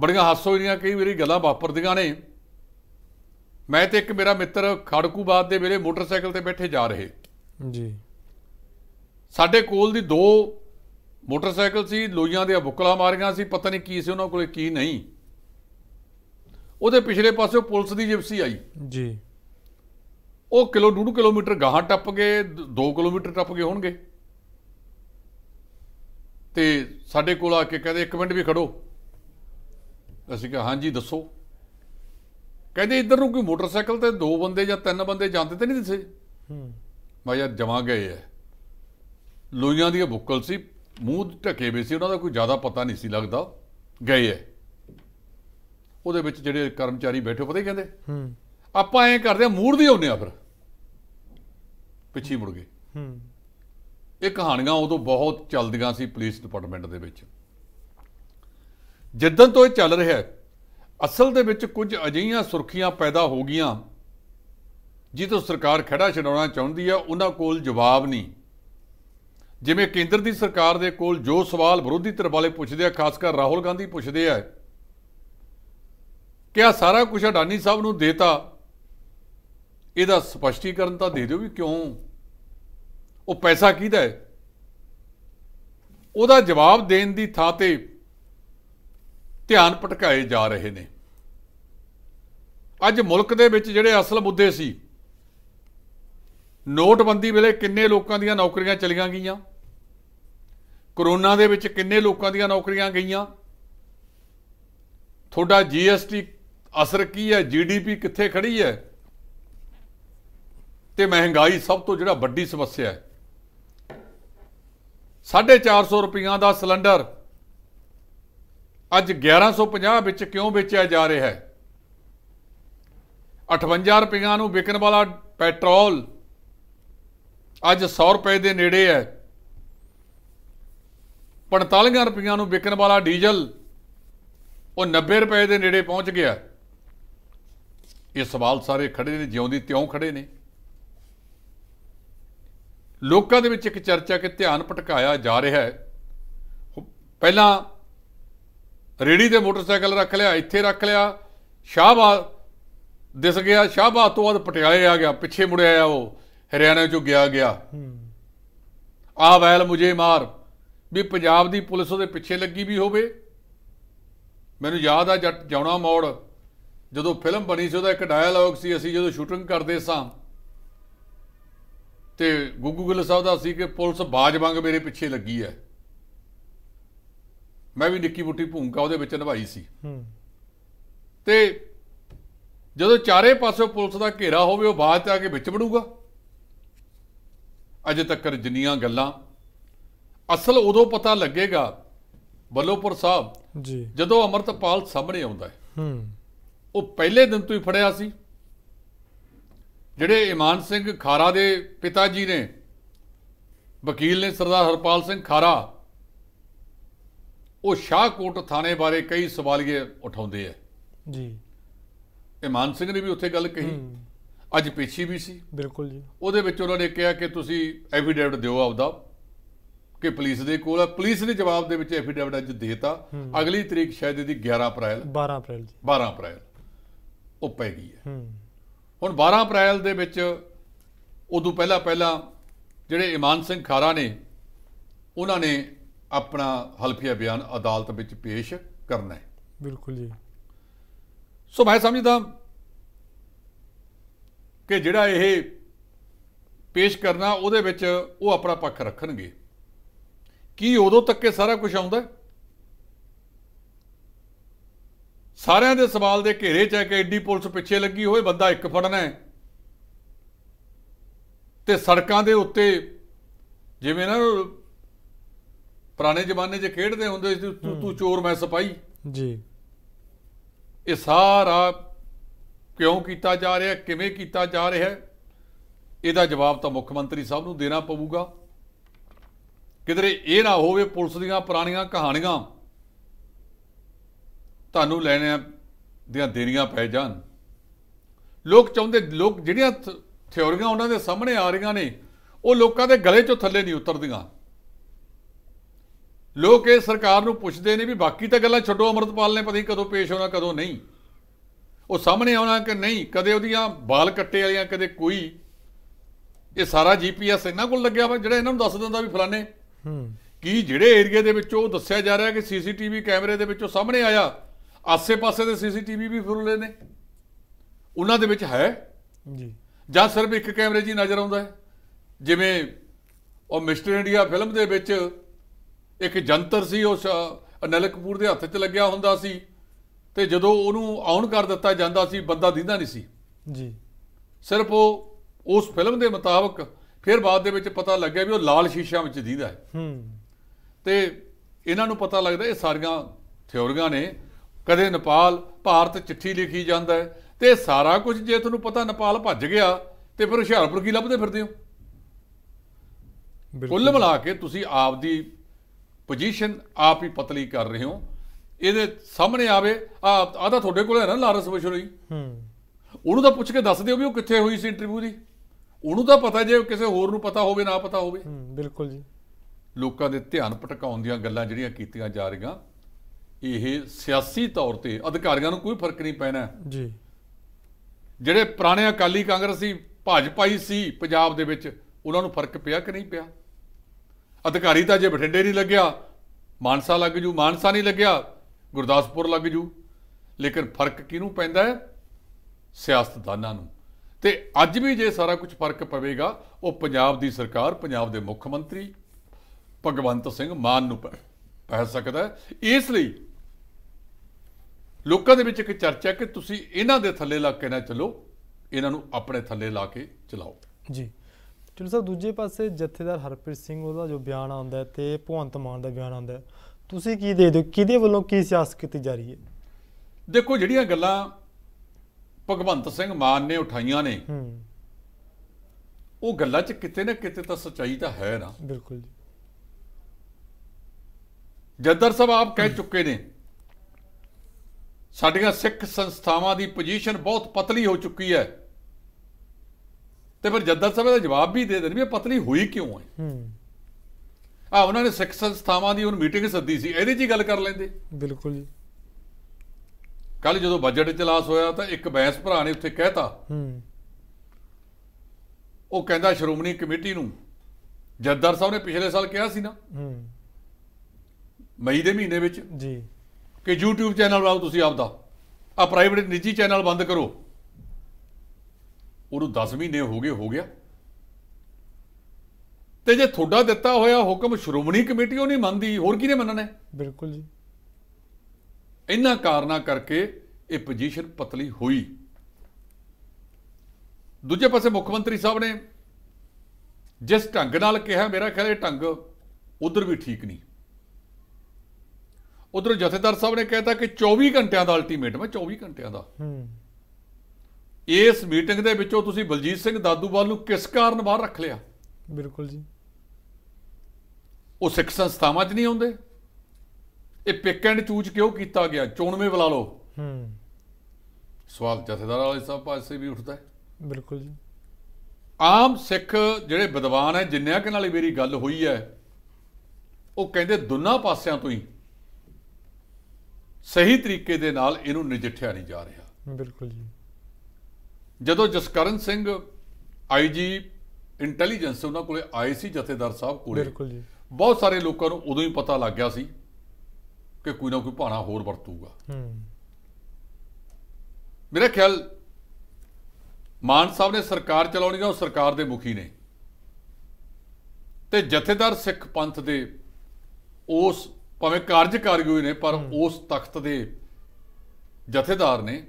ਬੜੀਆਂ ਹਾਸੋਹੀਆਂ ਕਈ ਵਾਰੀ ਗੱਲਾਂ ਵਾਪਰਦੀਆਂ ਨੇ ਮੈਂ ਤੇ ਇੱਕ ਮੇਰਾ ਮਿੱਤਰ ਖੜਕੂਬਾਦ ਦੇ ਵੇਲੇ ਮੋਟਰਸਾਈਕਲ ਤੇ ਬੈਠੇ ਜਾ ਰਹੇ ਜੀ ਸਾਡੇ ਕੋਲ ਦੀ ਦੋ ਮੋਟਰਸਾਈਕਲ ਸੀ ਲੋਈਆਂ ਦੇ ਬੁਕਲਾ ਮਾਰੀਆਂ ਸੀ ਪਤਾ ਨਹੀਂ ਕੀ ਸੀ ਉਹਨਾਂ ਕੋਲੇ ਕੀ ਨਹੀਂ ਉਹਦੇ ਪਿਛਲੇ ਪਾਸੇ ਪੁਲਿਸ ਦੀ ਜਿਪਸੀ ਆਈ ਜੀ ਉਹ ਕਿਲੋ ਡੂਡ ਕਿਲੋਮੀਟਰ ਗਾਹਾਂ ਟੱਪ ਗਏ 2 ਕਿਲੋਮੀਟਰ ਟੱਪ ਗਏ ਹੋਣਗੇ ਤੇ ਸਾਡੇ ਕੋਲ ਆ ਕੇ ਕਹਿੰਦੇ 1 ਮਿੰਟ ਵੀ ਖੜੋ ਅਸੀਂ ਕਿਹਾ ਹਾਂਜੀ ਦੱਸੋ ਕਹਿੰਦੇ ਇੱਧਰ ਨੂੰ ਕੋਈ ਮੋਟਰਸਾਈਕਲ ਤੇ ਦੋ ਬੰਦੇ ਜਾਂ ਤਿੰਨ ਬੰਦੇ ਜਾਂਦੇ ਤੇ ਨਹੀਂ ਦਿਸੇ ਹੂੰ ਮੈਂ ਯਾਰ ਜਮਾ ਗਏ ਐ ਲੋਈਆਂ ਦੀਆਂ ਬੁੱਕਲ ਸੀ ਮੂੰਹ ਢਕੇ ਵੇ ਸੀ ਉਹਨਾਂ ਦਾ ਕੋਈ ਜ਼ਿਆਦਾ ਪਤਾ ਨਹੀਂ ਸੀ ਲੱਗਦਾ ਗਏ ਐ ਉਹਦੇ ਵਿੱਚ ਜਿਹੜੇ ਕਰਮਚਾਰੀ ਬੈਠੇ ਪਤਾ ਹੀ ਕਹਿੰਦੇ ਹੂੰ ਆਪਾਂ ਐਂ ਕਰਦੇ ਆ ਮੂਰਦੀ ਦੀ ਹੁੰਨੇ ਆ ਫਿਰ ਪਿੱਛੇ ਮੁੜ ਗਏ ਹੂੰ ਇਹ ਕਹਾਣੀਆਂ ਉਦੋਂ ਬਹੁਤ ਚੱਲਦੀਆਂ ਸੀ ਪੁਲਿਸ ਡਿਪਾਰਟਮੈਂਟ ਦੇ ਵਿੱਚ ਜਿੱਦਾਂ ਤੋਂ ਇਹ ਚੱਲ ਰਿਹਾ ਹੈ ਅਸਲ ਦੇ ਵਿੱਚ ਕੁਝ ਅਜਈਆਂ ਸੁਰਖੀਆਂ ਪੈਦਾ ਹੋ ਗਈਆਂ ਜਿੱਦੋਂ ਸਰਕਾਰ ਖੜਾ ਛਡਾਉਣਾ ਚਾਹੁੰਦੀ ਹੈ ਉਹਨਾਂ ਕੋਲ ਜਵਾਬ ਨਹੀਂ ਜਿਵੇਂ ਕੇਂਦਰ ਦੀ ਸਰਕਾਰ ਦੇ ਕੋਲ ਜੋ ਸਵਾਲ ਵਿਰੋਧੀ ਧਿਰ ਵਾਲੇ ਪੁੱਛਦੇ ਆ ਖਾਸ ਕਰ ਰਾਹੁਲ ਗਾਂਧੀ ਪੁੱਛਦੇ ਆ ਕਿ ਆ ਸਾਰਾ ਕੁਝ ਅਡਾਨੀ ਸਾਹਿਬ ਨੂੰ ਦੇਤਾ ਇਹਦਾ ਸਪਸ਼ਟੀਕਰਨ ਤਾਂ ਦੇ ਦਿਓ ਵੀ ਕਿਉਂ ਉਹ ਪੈਸਾ ਕਿਹਦਾ ਹੈ ਉਹਦਾ ਜਵਾਬ ਦੇਣ ਦੀ ਥਾਂ ਤੇ ਧਿਆਨ ਭਟਕਾਏ ਜਾ ਰਹੇ ਨੇ ਅੱਜ ਮੁਲਕ ਦੇ ਵਿੱਚ ਜਿਹੜੇ ਅਸਲ ਮੁੱਦੇ ਸੀ ਨੋਟਬੰਦੀ ਵੇਲੇ ਕਿੰਨੇ ਲੋਕਾਂ ਦੀਆਂ ਨੌਕਰੀਆਂ ਚਲੀਆਂ ਗਈਆਂ ਕਰੋਨਾ ਦੇ ਵਿੱਚ ਕਿੰਨੇ ਲੋਕਾਂ ਦੀਆਂ ਨੌਕਰੀਆਂ ਗਈਆਂ ਤੁਹਾਡਾ ਜੀਐਸਟੀ ਅਸਰ ਕੀ ਹੈ ਜੀਡੀਪੀ ਕਿੱਥੇ ਖੜੀ ਹੈ ਤੇ ਮਹਿੰਗਾਈ ਸਭ ਤੋਂ ਜਿਹੜਾ ਵੱਡੀ ਸਮੱਸਿਆ ਹੈ 450 ਰੁਪਈਆ ਦਾ ਸਿਲੰਡਰ ਅੱਜ 1150 ਵਿੱਚ ਕਿਉਂ ਵੇਚਿਆ ਜਾ ਰਿਹਾ ਹੈ 58 ਰੁਪਈਆ ਨੂੰ ਵਿਕਣ ਵਾਲਾ ਪੈਟਰੋਲ ਅੱਜ 100 ਰੁਪਏ ਦੇ ਨੇੜੇ ਹੈ 45 ਰੁਪਈਆ ਨੂੰ ਵਿਕਣ ਵਾਲਾ ਡੀਜ਼ਲ ਉਹ 90 ਰੁਪਏ ਦੇ ਨੇੜੇ ਪਹੁੰਚ ਗਿਆ ਇਹ ਸਵਾਲ ਸਾਰੇ ਖੜੇ ਨੇ ਜਿਉਂਦੀ ਤਿਉਂ ਖੜੇ ਨੇ ਲੋਕਾਂ ਦੇ ਵਿੱਚ ਇੱਕ ਚਰਚਾ ਕਿ ਧਿਆਨ ਭਟਕਾਇਆ ਜਾ ਰਿਹਾ ਹੈ ਪਹਿਲਾਂ ਰੇੜੀ ਤੇ ਮੋਟਰਸਾਈਕਲ ਰੱਖ ਲਿਆ ਇੱਥੇ ਰੱਖ ਲਿਆ ਸ਼ਾਹਬਾਦ ਦਿਸ ਗਿਆ ਸ਼ਾਹਬਾਦ ਤੋਂ ਬਾਅਦ ਪਟਿਆਲੇ ਆ ਗਿਆ ਪਿੱਛੇ ਮੁੜਿਆ ਆ ਉਹ ਹਰਿਆਣਾ ਚੋਂ ਗਿਆ ਗਿਆ ਆ ਵੈਲ ਮੁਝੇ ਮਾਰ ਵੀ ਪੰਜਾਬ ਦੀ ਪੁਲਿਸ ਉਹਦੇ ਪਿੱਛੇ ਲੱਗੀ ਵੀ ਹੋਵੇ ਮੈਨੂੰ ਯਾਦ ਆ ਜੱਟ ਜਾਉਣਾ ਮੋੜ ਜਦੋਂ ਫਿਲਮ ਬਣੀ ਸੀ ਉਹਦਾ ਇੱਕ ਡਾਇਲੌਗ ਸੀ ਅਸੀਂ ਜਦੋਂ ਸ਼ੂਟਿੰਗ ਕਰਦੇ ਸਾਂ ਤੇ ਗੁੱਗੂ ਗਿੱਲ ਸਾਹਿਬ ਦਾ ਸੀ ਕਿ ਪੁਲਿਸ ਬਾਜ ਵਾਂਗ ਮੇਰੇ ਪਿੱਛੇ ਲੱਗੀ ਹੈ ਮੈਂ ਵੀ ਨਿੱਕੀ ਮੁੱਟੀ ਭੂਮਿਕਾ ਉਹਦੇ ਵਿੱਚ ਨਿਭਾਈ ਸੀ ਤੇ ਜਦੋਂ ਚਾਰੇ ਪਾਸੇ ਪੁਲਿਸ ਦਾ ਘੇਰਾ ਹੋਵੇ ਉਹ ਬਾਅਦ ਚ ਆ ਕੇ ਵਿੱਚ ਵੜੂਗਾ ਅਜੇ ਤੱਕ ਜਿੰਨੀਆਂ ਗੱਲਾਂ ਅਸਲ ਉਦੋਂ ਪਤਾ ਲੱਗੇਗਾ ਬੱਲੋਪੁਰ ਸਾਹਿਬ ਜੀ ਜਦੋਂ ਅਮਰਤਪਾਲ ਸਾਹਮਣੇ ਆਉਂਦਾ ਹੈ ਹੂੰ ਉਹ ਪਹਿਲੇ ਦਿਨ ਤੋਂ ਹੀ ਫੜਿਆ ਸੀ ਜਿਹੜੇ ਇਮਾਨ ਸਿੰਘ ਖਾਰਾ ਦੇ ਪਿਤਾ ਜੀ ਨੇ ਵਕੀਲ ਨੇ ਸਰਦਾਰ ਹਰਪਾਲ ਸਿੰਘ ਖਾਰਾ ਉਹ ਸ਼ਾਹਕੋਟ ਥਾਣੇ ਬਾਰੇ ਕਈ ਸਵਾਲੀਏ ਉਠਾਉਂਦੇ ਆ ਜੀ ਇਮਾਨ ਸਿੰਘ ਨੇ ਵੀ ਉੱਥੇ ਗੱਲ ਕਹੀ ਅੱਜ ਪੇਛੀ ਵੀ ਸੀ ਬਿਲਕੁਲ ਜੀ ਉਹਦੇ ਵਿੱਚ ਉਹਨਾਂ ਨੇ ਕਿਹਾ ਕਿ ਤੁਸੀਂ ਐਫੀਡੇਵਿਟ ਦਿਓ ਆਪਦਾ ਕਿ ਪੁਲਿਸ ਦੇ ਕੋਲ ਹੈ ਪੁਲਿਸ ਨੇ ਜਵਾਬ ਦੇ ਵਿੱਚ ਐਫੀਡੇਵਿਟ ਅੱਜ ਦੇਤਾ ਅਗਲੀ ਤਰੀਕ ਸ਼ਾਇਦ ਇਹਦੀ 11 ਅਪ੍ਰੈਲ 12 ਅਪ੍ਰੈਲ ਜੀ 12 ਅਪ੍ਰੈਲ ਉਹ ਪੈ ਗਈ ਹੈ ਹੁਣ 12 ਅਪ੍ਰੈਲ ਦੇ ਵਿੱਚ ਉਦੋਂ ਪਹਿਲਾਂ ਪਹਿਲਾਂ ਜਿਹੜੇ ਇਮਾਨ ਸਿੰਘ ਖਾਰਾ ਨੇ ਉਹਨਾਂ ਨੇ ਆਪਣਾ ਹਲਫੀਆ ਬਿਆਨ ਅਦਾਲਤ ਵਿੱਚ ਪੇਸ਼ ਕਰਨਾ ਹੈ ਬਿਲਕੁਲ ਜੀ ਸੋ ਮੈਂ ਸਮਝਦਾ ਕਿ ਜਿਹੜਾ ਇਹ ਪੇਸ਼ ਕਰਨਾ ਉਹਦੇ ਵਿੱਚ ਉਹ ਆਪਣਾ ਪੱਖ ਰੱਖਣਗੇ ਕੀ ਉਦੋਂ ਤੱਕ ਇਹ ਸਾਰਾ ਕੁਝ ਆਉਂਦਾ ਸਾਰਿਆਂ ਦੇ ਸਵਾਲ ਦੇ ਘੇਰੇ 'ਚ ਹੈ ਕਿ ਐਡੀ ਪੁਲਿਸ ਪਿੱਛੇ ਲੱਗੀ ਹੋਏ ਬੰਦਾ ਇੱਕ ਫੜਨਾ ਹੈ ਤੇ ਸੜਕਾਂ ਦੇ ਉੱਤੇ ਜਿਵੇਂ ਨਾ ਪੁਰਾਣੇ ਜ਼ਮਾਨੇ 'ਚ ਖੇਡਦੇ ਹੁੰਦੇ ਸੀ ਤੂੰ ਚੋਰ ਮੈਂ ਸਿਪਾਈ ਜੀ ਇਹ ਸਾਰਾ ਕਿਉਂ ਕੀਤਾ ਜਾ ਰਿਹਾ ਕਿਵੇਂ ਕੀਤਾ ਜਾ ਰਿਹਾ ਇਹਦਾ ਜਵਾਬ ਤਾਂ ਮੁੱਖ ਮੰਤਰੀ ਸਾਹਿਬ ਨੂੰ ਦੇਣਾ ਪਊਗਾ ਕਿਧਰੇ ਇਹ ਨਾ ਹੋਵੇ ਪੁਲਿਸ ਦੀਆਂ ਪੁਰਾਣੀਆਂ ਕਹਾਣੀਆਂ ਤੁਹਾਨੂੰ ਲੈਣਿਆਂ ਦੀਆਂ ਦੇਰੀਆਂ ਪੈ ਜਾਣ ਲੋਕ ਚਾਹੁੰਦੇ ਲੋਕ ਜਿਹੜੀਆਂ ਥਿਉਰੀਆਂ ਉਹਨਾਂ ਦੇ ਸਾਹਮਣੇ ਆ ਰਹੀਆਂ ਨੇ ਉਹ ਲੋਕਾਂ ਦੇ ਗਲੇ ਚੋਂ ਥੱਲੇ ਨਹੀਂ ਉਤਰਦੀਆਂ ਲੋਕ ਇਹ ਸਰਕਾਰ ਨੂੰ ਪੁੱਛਦੇ ਨੇ ਵੀ ਬਾਕੀ ਤਾਂ ਗੱਲਾਂ ਛੱਡੋ ਅਮਰਤਪਾਲ ਨੇ ਪਤਾ ਹੀ ਕਦੋਂ ਪੇਸ਼ ਹੋਣਾ ਕਦੋਂ ਨਹੀਂ ਉਹ ਸਾਹਮਣੇ ਆਉਣਾ ਕਿ ਨਹੀਂ ਕਦੇ ਉਹਦੀਆਂ ਬਾਲ ਕੱਟੇ ਵਾਲੀਆਂ ਕਦੇ ਕੋਈ ਇਹ ਸਾਰਾ ਜੀਪੀਐਸ ਇਹਨਾਂ ਕੋਲ ਲੱਗਿਆ ਵਾ ਜਿਹੜਾ ਇਹਨਾਂ ਨੂੰ ਦੱਸ ਦਿੰਦਾ ਵੀ ਫਲਾਣੇ ਕੀ ਜਿਹੜੇ ਏਰੀਆ ਦੇ ਵਿੱਚ ਉਹ ਦੱਸਿਆ ਜਾ ਰਿਹਾ ਕਿ ਸੀਸੀਟੀਵੀ ਕੈਮਰੇ ਦੇ ਵਿੱਚੋਂ ਸਾਹਮਣੇ ਆਇਆ ਆਸੇ-ਪਾਸੇ ਦੇ ਸੀਸੀਟੀਵੀ ਵੀ ਫੁੱਲੇ ਨੇ ਉਹਨਾਂ ਦੇ ਵਿੱਚ ਹੈ ਜੀ ਜਾਂ ਸਿਰਫ ਇੱਕ ਕੈਮਰੇ ਜੀ ਨਜ਼ਰ ਆਉਂਦਾ ਹੈ ਜਿਵੇਂ ਉਹ ਮਿਸਟਰ ਇੰਡੀਆ ਫਿਲਮ ਦੇ ਵਿੱਚ ਇੱਕ ਜੰਤਰ ਸੀ ਉਸ ਅਨਿਲ ਕਪੂਰ ਦੇ ਹੱਥ 'ਚ ਲੱਗਿਆ ਹੁੰਦਾ ਸੀ ਤੇ ਜਦੋਂ ਉਹਨੂੰ ਆਨ ਕਰ ਦਿੱਤਾ ਜਾਂਦਾ ਸੀ ਬੰਦਾ ਦਿੰਦਾ ਨਹੀਂ ਸੀ ਜੀ ਸਿਰਫ ਉਹ ਉਸ ਫਿਲਮ ਦੇ ਮੁਤਾਬਕ ਫਿਰ ਬਾਅਦ ਦੇ ਵਿੱਚ ਪਤਾ ਲੱਗਿਆ ਵੀ ਉਹ ਲਾਲ ਸ਼ੀਸ਼ਾ ਵਿੱਚ ਦਿਦਾ ਹੈ ਹੂੰ ਤੇ ਇਹਨਾਂ ਨੂੰ ਪਤਾ ਲੱਗਦਾ ਇਹ ਸਾਰੀਆਂ ਥਿਉਰੀਆਂ ਨੇ ਕਦੇ ਨੇਪਾਲ ਭਾਰਤ ਚਿੱਠੀ ਲਿਖੀ ਜਾਂਦਾ ਤੇ ਸਾਰਾ ਕੁਝ ਜੇ ਤੁਹਾਨੂੰ ਪਤਾ ਨੇਪਾਲ ਭੱਜ ਗਿਆ ਤੇ ਫਿਰ ਹੁਸ਼ਿਆਰਪੁਰ ਕੀ ਲੱਭਦੇ ਫਿਰਦੇ ਹੋ ਕੁੱਲ ਮਿਲਾ ਕੇ ਤੁਸੀਂ ਆਪ ਦੀ ਪੋਜੀਸ਼ਨ ਆਪ ਹੀ ਪਤਲੀ ਕਰ ਰਹੇ ਹੋ ਇਹਦੇ ਸਾਹਮਣੇ ਆਵੇ ਆ ਤਾਂ ਤੁਹਾਡੇ ਕੋਲ ਹੈ ਨਾ ਲਾਰਸ ਬਸ਼ਰੋਈ ਹੂੰ ਉਹਨੂੰ ਤਾਂ ਪੁੱਛ ਕੇ ਦੱਸ ਦਿਓ ਵੀ ਉਹ ਕਿੱਥੇ ਹੋਈ ਸੀ ਇੰਟਰਵਿਊ ਦੀ ਉਹਨੂੰ ਤਾਂ ਪਤਾ ਜੇ ਕਿਸੇ ਹੋਰ ਨੂੰ ਪਤਾ ਹੋਵੇ ਨਾ ਪਤਾ ਹੋਵੇ ਹੂੰ ਬਿਲਕੁਲ ਜੀ ਲੋਕਾਂ ਦੇ ਧਿਆਨ ਭਟਕਾਉਣ ਦੀਆਂ ਗੱਲਾਂ ਜਿਹੜੀਆਂ ਕੀਤੀਆਂ ਜਾ ਰਹੀਆਂ ਇਹ ਸਿਆਸੀ ਤੌਰ ਤੇ ਅਧਿਕਾਰੀਆਂ ਨੂੰ ਕੋਈ ਫਰਕ ਨਹੀਂ ਪੈਣਾ ਜੀ ਜਿਹੜੇ ਪੁਰਾਣੇ ਅਕਾਲੀ ਕਾਂਗਰਸੀ ਭਾਜਪਾਈ ਸੀ ਪੰਜਾਬ ਦੇ ਵਿੱਚ ਉਹਨਾਂ ਨੂੰ ਫਰਕ ਪਿਆ ਕਿ ਨਹੀਂ ਪਿਆ ਅਧਿਕਾਰੀ ਤਾਂ ਜੇ ਬਠਿੰਡੇ ਨਹੀਂ ਲੱਗਿਆ ਮਾਨਸਾ ਲੱਗ ਜੂ ਮਾਨਸਾ ਨਹੀਂ ਲੱਗਿਆ ਗੁਰਦਾਸਪੁਰ ਲੱਗ ਜੂ ਲੇਕਿਨ ਫਰਕ ਕਿਹਨੂੰ ਪੈਂਦਾ ਹੈ ਸਿਆਸਤਦਾਨਾਂ ਨੂੰ ਤੇ ਅੱਜ ਵੀ ਜੇ ਸਾਰਾ ਕੁਝ ਫਰਕ ਪਵੇਗਾ ਉਹ ਪੰਜਾਬ ਦੀ ਸਰਕਾਰ ਪੰਜਾਬ ਦੇ ਮੁੱਖ ਮੰਤਰੀ ਭਗਵੰਤ ਸਿੰਘ ਮਾਨ ਨੂੰ ਪੈ ਸਕਦਾ ਇਸ ਲਈ ਲੋਕਾਂ ਦੇ ਵਿੱਚ ਇੱਕ ਚਰਚਾ ਹੈ ਕਿ ਤੁਸੀਂ ਇਹਨਾਂ ਦੇ ਥੱਲੇ ਲਾ ਕੇ ਨਾ ਚੱਲੋ ਇਹਨਾਂ ਨੂੰ ਆਪਣੇ ਥੱਲੇ ਲਾ ਕੇ ਚਲਾਓ ਜੀ ਚਲੋ ਸਰ ਦੂਜੇ ਪਾਸੇ ਜਥੇਦਾਰ ਹਰਪ੍ਰੀਤ ਸਿੰਘ ਉਹਦਾ ਜੋ ਬਿਆਨ ਆਉਂਦਾ ਤੇ ਭਗਵੰਤ ਮਾਨ ਦਾ ਬਿਆਨ ਆਉਂਦਾ ਤੁਸੀਂ ਕੀ ਦੇ ਦਿਓ ਕਿਹਦੇ ਵੱਲੋਂ ਕੀ ਸਿਆਸਤ ਕੀਤੀ ਜਾ ਰਹੀ ਹੈ ਦੇਖੋ ਜਿਹੜੀਆਂ ਗੱਲਾਂ ਭਗਵੰਤ ਸਿੰਘ ਮਾਨ ਨੇ ਉਠਾਈਆਂ ਨੇ ਉਹ ਗੱਲਾਂ 'ਚ ਕਿਤੇ ਨਾ ਕਿਤੇ ਤਾਂ ਸੱਚਾਈ ਤਾਂ ਹੈ ਨਾ ਬਿਲਕੁਲ ਜੀ ਜੱਦਰ ਸਾਹਿਬ ਆਪ ਕਹਿ ਚੁੱਕੇ ਨੇ ਸਾਡੀਆਂ ਸਿੱਖ ਸੰਸਥਾਵਾਂ ਦੀ ਪੋਜੀਸ਼ਨ ਬਹੁਤ ਪਤਲੀ ਹੋ ਚੁੱਕੀ ਹੈ ਤੇ ਫਿਰ ਜੱਦਾ ਸਾਹਿਬ ਦਾ ਜਵਾਬ ਵੀ ਦੇ ਦੇਣ ਵੀ ਪਤਲੀ ਹੋਈ ਕਿਉਂ ਹੈ ਆ ਉਹਨਾਂ ਨੇ ਸਿੱਖ ਸੰਸਥਾਵਾਂ ਦੀ ਉਹ ਮੀਟਿੰਗ ਸੱਦੀ ਸੀ ਇਹਦੇ 'ਚ ਹੀ ਗੱਲ ਕਰ ਲੈਂਦੇ ਬਿਲਕੁਲ ਜੀ ਕੱਲ ਜਦੋਂ ਬਜਟ ਚਲਾਸ ਹੋਇਆ ਤਾਂ ਇੱਕ ਬੈਂਸ ਭਰਾ ਨੇ ਉੱਥੇ ਕਹਿਤਾ ਹੂੰ ਉਹ ਕਹਿੰਦਾ ਸ਼੍ਰੋਮਣੀ ਕਮੇਟੀ ਨੂੰ ਜੱਦਰ ਸਾਹਿਬ ਨੇ ਪਿਛਲੇ ਸਾਲ ਕਿਹਾ ਸੀ ਨਾ ਹੂੰ ਮਈ ਦੇ ਮਹੀਨੇ ਵਿੱਚ ਜੀ ਕਿ YouTube ਚੈਨਲ ਬਣਾਓ ਤੁਸੀਂ ਆਪਦਾ ਆ ਪ੍ਰਾਈਵੇਟ ਨਿੱਜੀ ਚੈਨਲ ਬੰਦ ਕਰੋ ਉਹਨੂੰ 10 ਮਹੀਨੇ ਹੋ ਗਏ ਹੋ ਗਿਆ ਤੇ ਜੇ ਤੁਹਾਡਾ ਦਿੱਤਾ ਹੋਇਆ ਹੁਕਮ ਸ਼੍ਰੋਮਣੀ ਕਮੇਟੀ ਉਹ ਨਹੀਂ ਮੰਨਦੀ ਹੋਰ ਕਿਹਨੇ ਮੰਨਣਾ ਬਿਲਕੁਲ ਜੀ ਇਹਨਾਂ ਕਾਰਨਾ ਕਰਕੇ ਇਹ ਪੋਜੀਸ਼ਨ ਪਤਲੀ ਹੋਈ ਦੂਜੇ ਪਾਸੇ ਮੁੱਖ ਮੰਤਰੀ ਸਾਹਿਬ ਨੇ ਜਿਸ ਢੰਗ ਨਾਲ ਕਿਹਾ ਮੇਰਾ ਖਿਆਲ ਇਹ ਢੰਗ ਉਧਰ ਵੀ ਠੀਕ ਨਹੀਂ ਉਧਰ ਜਥੇਦਾਰ ਸਾਹਿਬ ਨੇ ਕਹਿਤਾ ਕਿ 24 ਘੰਟਿਆਂ ਦਾ ਅਲਟੀਮੇਟਮ ਹੈ 24 ਘੰਟਿਆਂ ਦਾ ਹੂੰ ਇਸ ਮੀਟਿੰਗ ਦੇ ਵਿੱਚੋਂ ਤੁਸੀਂ ਬਲਜੀਤ ਸਿੰਘ ਦਾਦੂਵਾਲ ਨੂੰ ਕਿਸ ਕਾਰਨ ਬਾਹਰ ਰੱਖ ਲਿਆ ਬਿਲਕੁਲ ਜੀ ਉਹ ਸਿੱਖ ਸੰਸਥਾਵਾਂ 'ਚ ਨਹੀਂ ਆਉਂਦੇ ਇਹ ਪਿਕ ਐਂਡ ਚੂਜ ਕਿਉਂ ਕੀਤਾ ਗਿਆ ਚੋਣਵੇਂ ਬੁਲਾ ਲਓ ਹੂੰ ਸਵਾਲ ਜਥੇਦਾਰ ਵਾਲੇ ਸਾਹਿਬ ਪਾਸੇ ਵੀ ਉੱਠਦਾ ਹੈ ਬਿਲਕੁਲ ਜੀ ਆਮ ਸਿੱਖ ਜਿਹੜੇ ਵਿਦਵਾਨ ਹੈ ਜਿੰਨਿਆਂ ਕਿ ਨਾਲ ਮੇਰੀ ਗੱਲ ਹੋਈ ਹੈ ਉਹ ਕਹਿੰਦੇ ਦੋਨਾਂ ਪਾਸਿਆਂ ਤੋਂ ਹੀ ਸਹੀ ਤਰੀਕੇ ਦੇ ਨਾਲ ਇਹਨੂੰ ਨਜਿੱਠਿਆ ਨਹੀਂ ਜਾ ਰਿਹਾ ਬਿਲਕੁਲ ਜੀ ਜਦੋਂ ਜਸਕਰਨ ਸਿੰਘ ਆਈਜੀ ਇੰਟੈਲੀਜੈਂਸ ਉਹਨਾਂ ਕੋਲੇ ਆਏ ਸੀ ਜਥੇਦਾਰ ਸਾਹਿਬ ਕੋਲੇ ਬਿਲਕੁਲ ਜੀ ਬਹੁਤ ਸਾਰੇ ਲੋਕਾਂ ਨੂੰ ਉਦੋਂ ਹੀ ਪਤਾ ਲੱਗ ਗਿਆ ਸੀ ਕਿ ਕੋਈ ਨਾ ਕੋਈ ਭਾਣਾ ਹੋਰ ਵਰਤੂਗਾ ਹੂੰ ਮੇਰੇ ਖਿਆਲ ਮਾਨ ਸਾਹਿਬ ਨੇ ਸਰਕਾਰ ਚਲਾਉਣੀ ਨਾ ਉਹ ਸਰਕਾਰ ਦੇ ਮੁਖੀ ਨੇ ਤੇ ਜਥੇਦਾਰ ਸਿੱਖ ਪੰਥ ਦੇ ਉਸ ਭਾਵੇਂ ਕਾਰਜਕਾਰੀ ਹੋਏ ਨੇ ਪਰ ਉਸ ਤਖਤ ਦੇ ਜਥੇਦਾਰ ਨੇ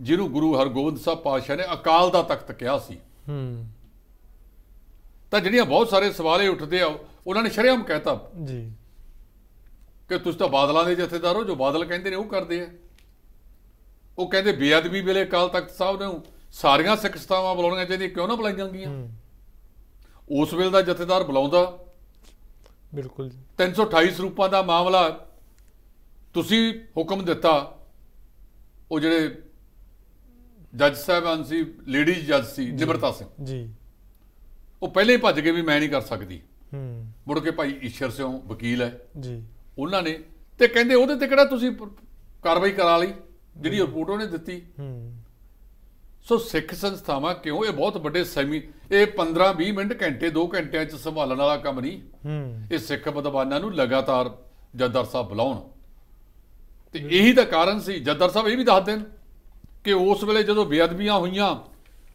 ਜਿਹਨੂੰ ਗੁਰੂ ਹਰਗੋਬਿੰਦ ਸਾਹਿਬ ਪਾਤਸ਼ਾਹ ਨੇ ਅਕਾਲ ਦਾ ਤਖਤ ਕਿਹਾ ਸੀ ਹੂੰ ਤਾਂ ਜਿਹੜੀਆਂ ਬਹੁਤ ਸਾਰੇ ਸਵਾਲੇ ਉੱਠਦੇ ਆ ਉਹਨਾਂ ਨੇ ਸ਼ਰਿਆਮ ਕਹਿਤਾ ਜੀ ਕਿ ਤੁਸੀਂ ਤਾਂ ਬਾਦਲਾਂ ਦੇ ਜਥੇਦਾਰ ਹੋ ਜੋ ਬਾਦਲ ਕਹਿੰਦੇ ਨੇ ਉਹ ਕਰਦੇ ਆ ਉਹ ਕਹਿੰਦੇ ਬੇਅਦਬੀ ਵੇਲੇ ਕਾਲ ਤਖਤ ਸਾਹਿਬ ਨੂੰ ਸਾਰੀਆਂ ਸਿੱਖ ਸਤਾਵਾਂ ਬੁਲਾਉਣੀਆਂ ਚਾਹੀਦੀਆਂ ਕਿਉਂ ਨਾ ਬੁਲਾਈਆਂ ਗਈਆਂ ਉਸ ਵੇਲੇ ਦਾ ਜਥੇਦਾਰ ਬੁਲਾਉਂਦਾ ਬਿਲਕੁਲ 328 ਰੂਪਾਂ ਦਾ ਮਾਮਲਾ ਤੁਸੀਂ ਹੁਕਮ ਦਿੱਤਾ ਉਹ ਜਿਹੜੇ ਜੱਜ ਸਾਹਿਬਾਨ ਸੀ ਲੇਡੀ ਜੱਜ ਸੀ ਜਿਬਰਤਾ ਸਿੰਘ ਜੀ ਉਹ ਪਹਿਲੇ ਹੀ ਭੱਜ ਗਏ ਵੀ ਮੈਂ ਨਹੀਂ ਕਰ ਸਕਦੀ ਹੂੰ ਮੁੜ ਕੇ ਭਾਈ ਈਸ਼ਰ ਸਿੰਘ ਵਕੀਲ ਹੈ ਜੀ ਉਹਨਾਂ ਨੇ ਤੇ ਕਹਿੰਦੇ ਉਹਦੇ ਤੇ ਕਿਹੜਾ ਤੁਸੀਂ ਕਾਰਵਾਈ ਕਰਾ ਲਈ ਜਿਹੜੀ ਰਿਪੋਰਟ ਉਹਨੇ ਦਿੱਤੀ ਹੂੰ ਸੋ ਸਿੱਖ ਸੰਸਥਾਵਾਂ ਕਿਉਂ ਇਹ ਬਹੁਤ ਵੱਡੇ ਸੈਮੀ ਇਹ 15 20 ਮਿੰਟ ਘੰਟੇ 2 ਘੰਟਿਆਂ ਚ ਸੰਭਾਲਣ ਵਾਲਾ ਕੰਮ ਨਹੀਂ ਇਹ ਸਿੱਖ ਵਿਦਵਾਨਾਂ ਨੂੰ ਲਗਾਤਾਰ ਜੱਦਰ ਸਾਹਿਬ ਬੁਲਾਉਣ ਤੇ ਇਹੀ ਤਾਂ ਕਾਰਨ ਸੀ ਜੱਦਰ ਸਾਹਿਬ ਇਹ ਵੀ ਦੱਸਦੇ ਨੇ ਕਿ ਉਸ ਵੇਲੇ ਜਦੋਂ ਬੇਅਦਬੀਆਂ ਹੋਈਆਂ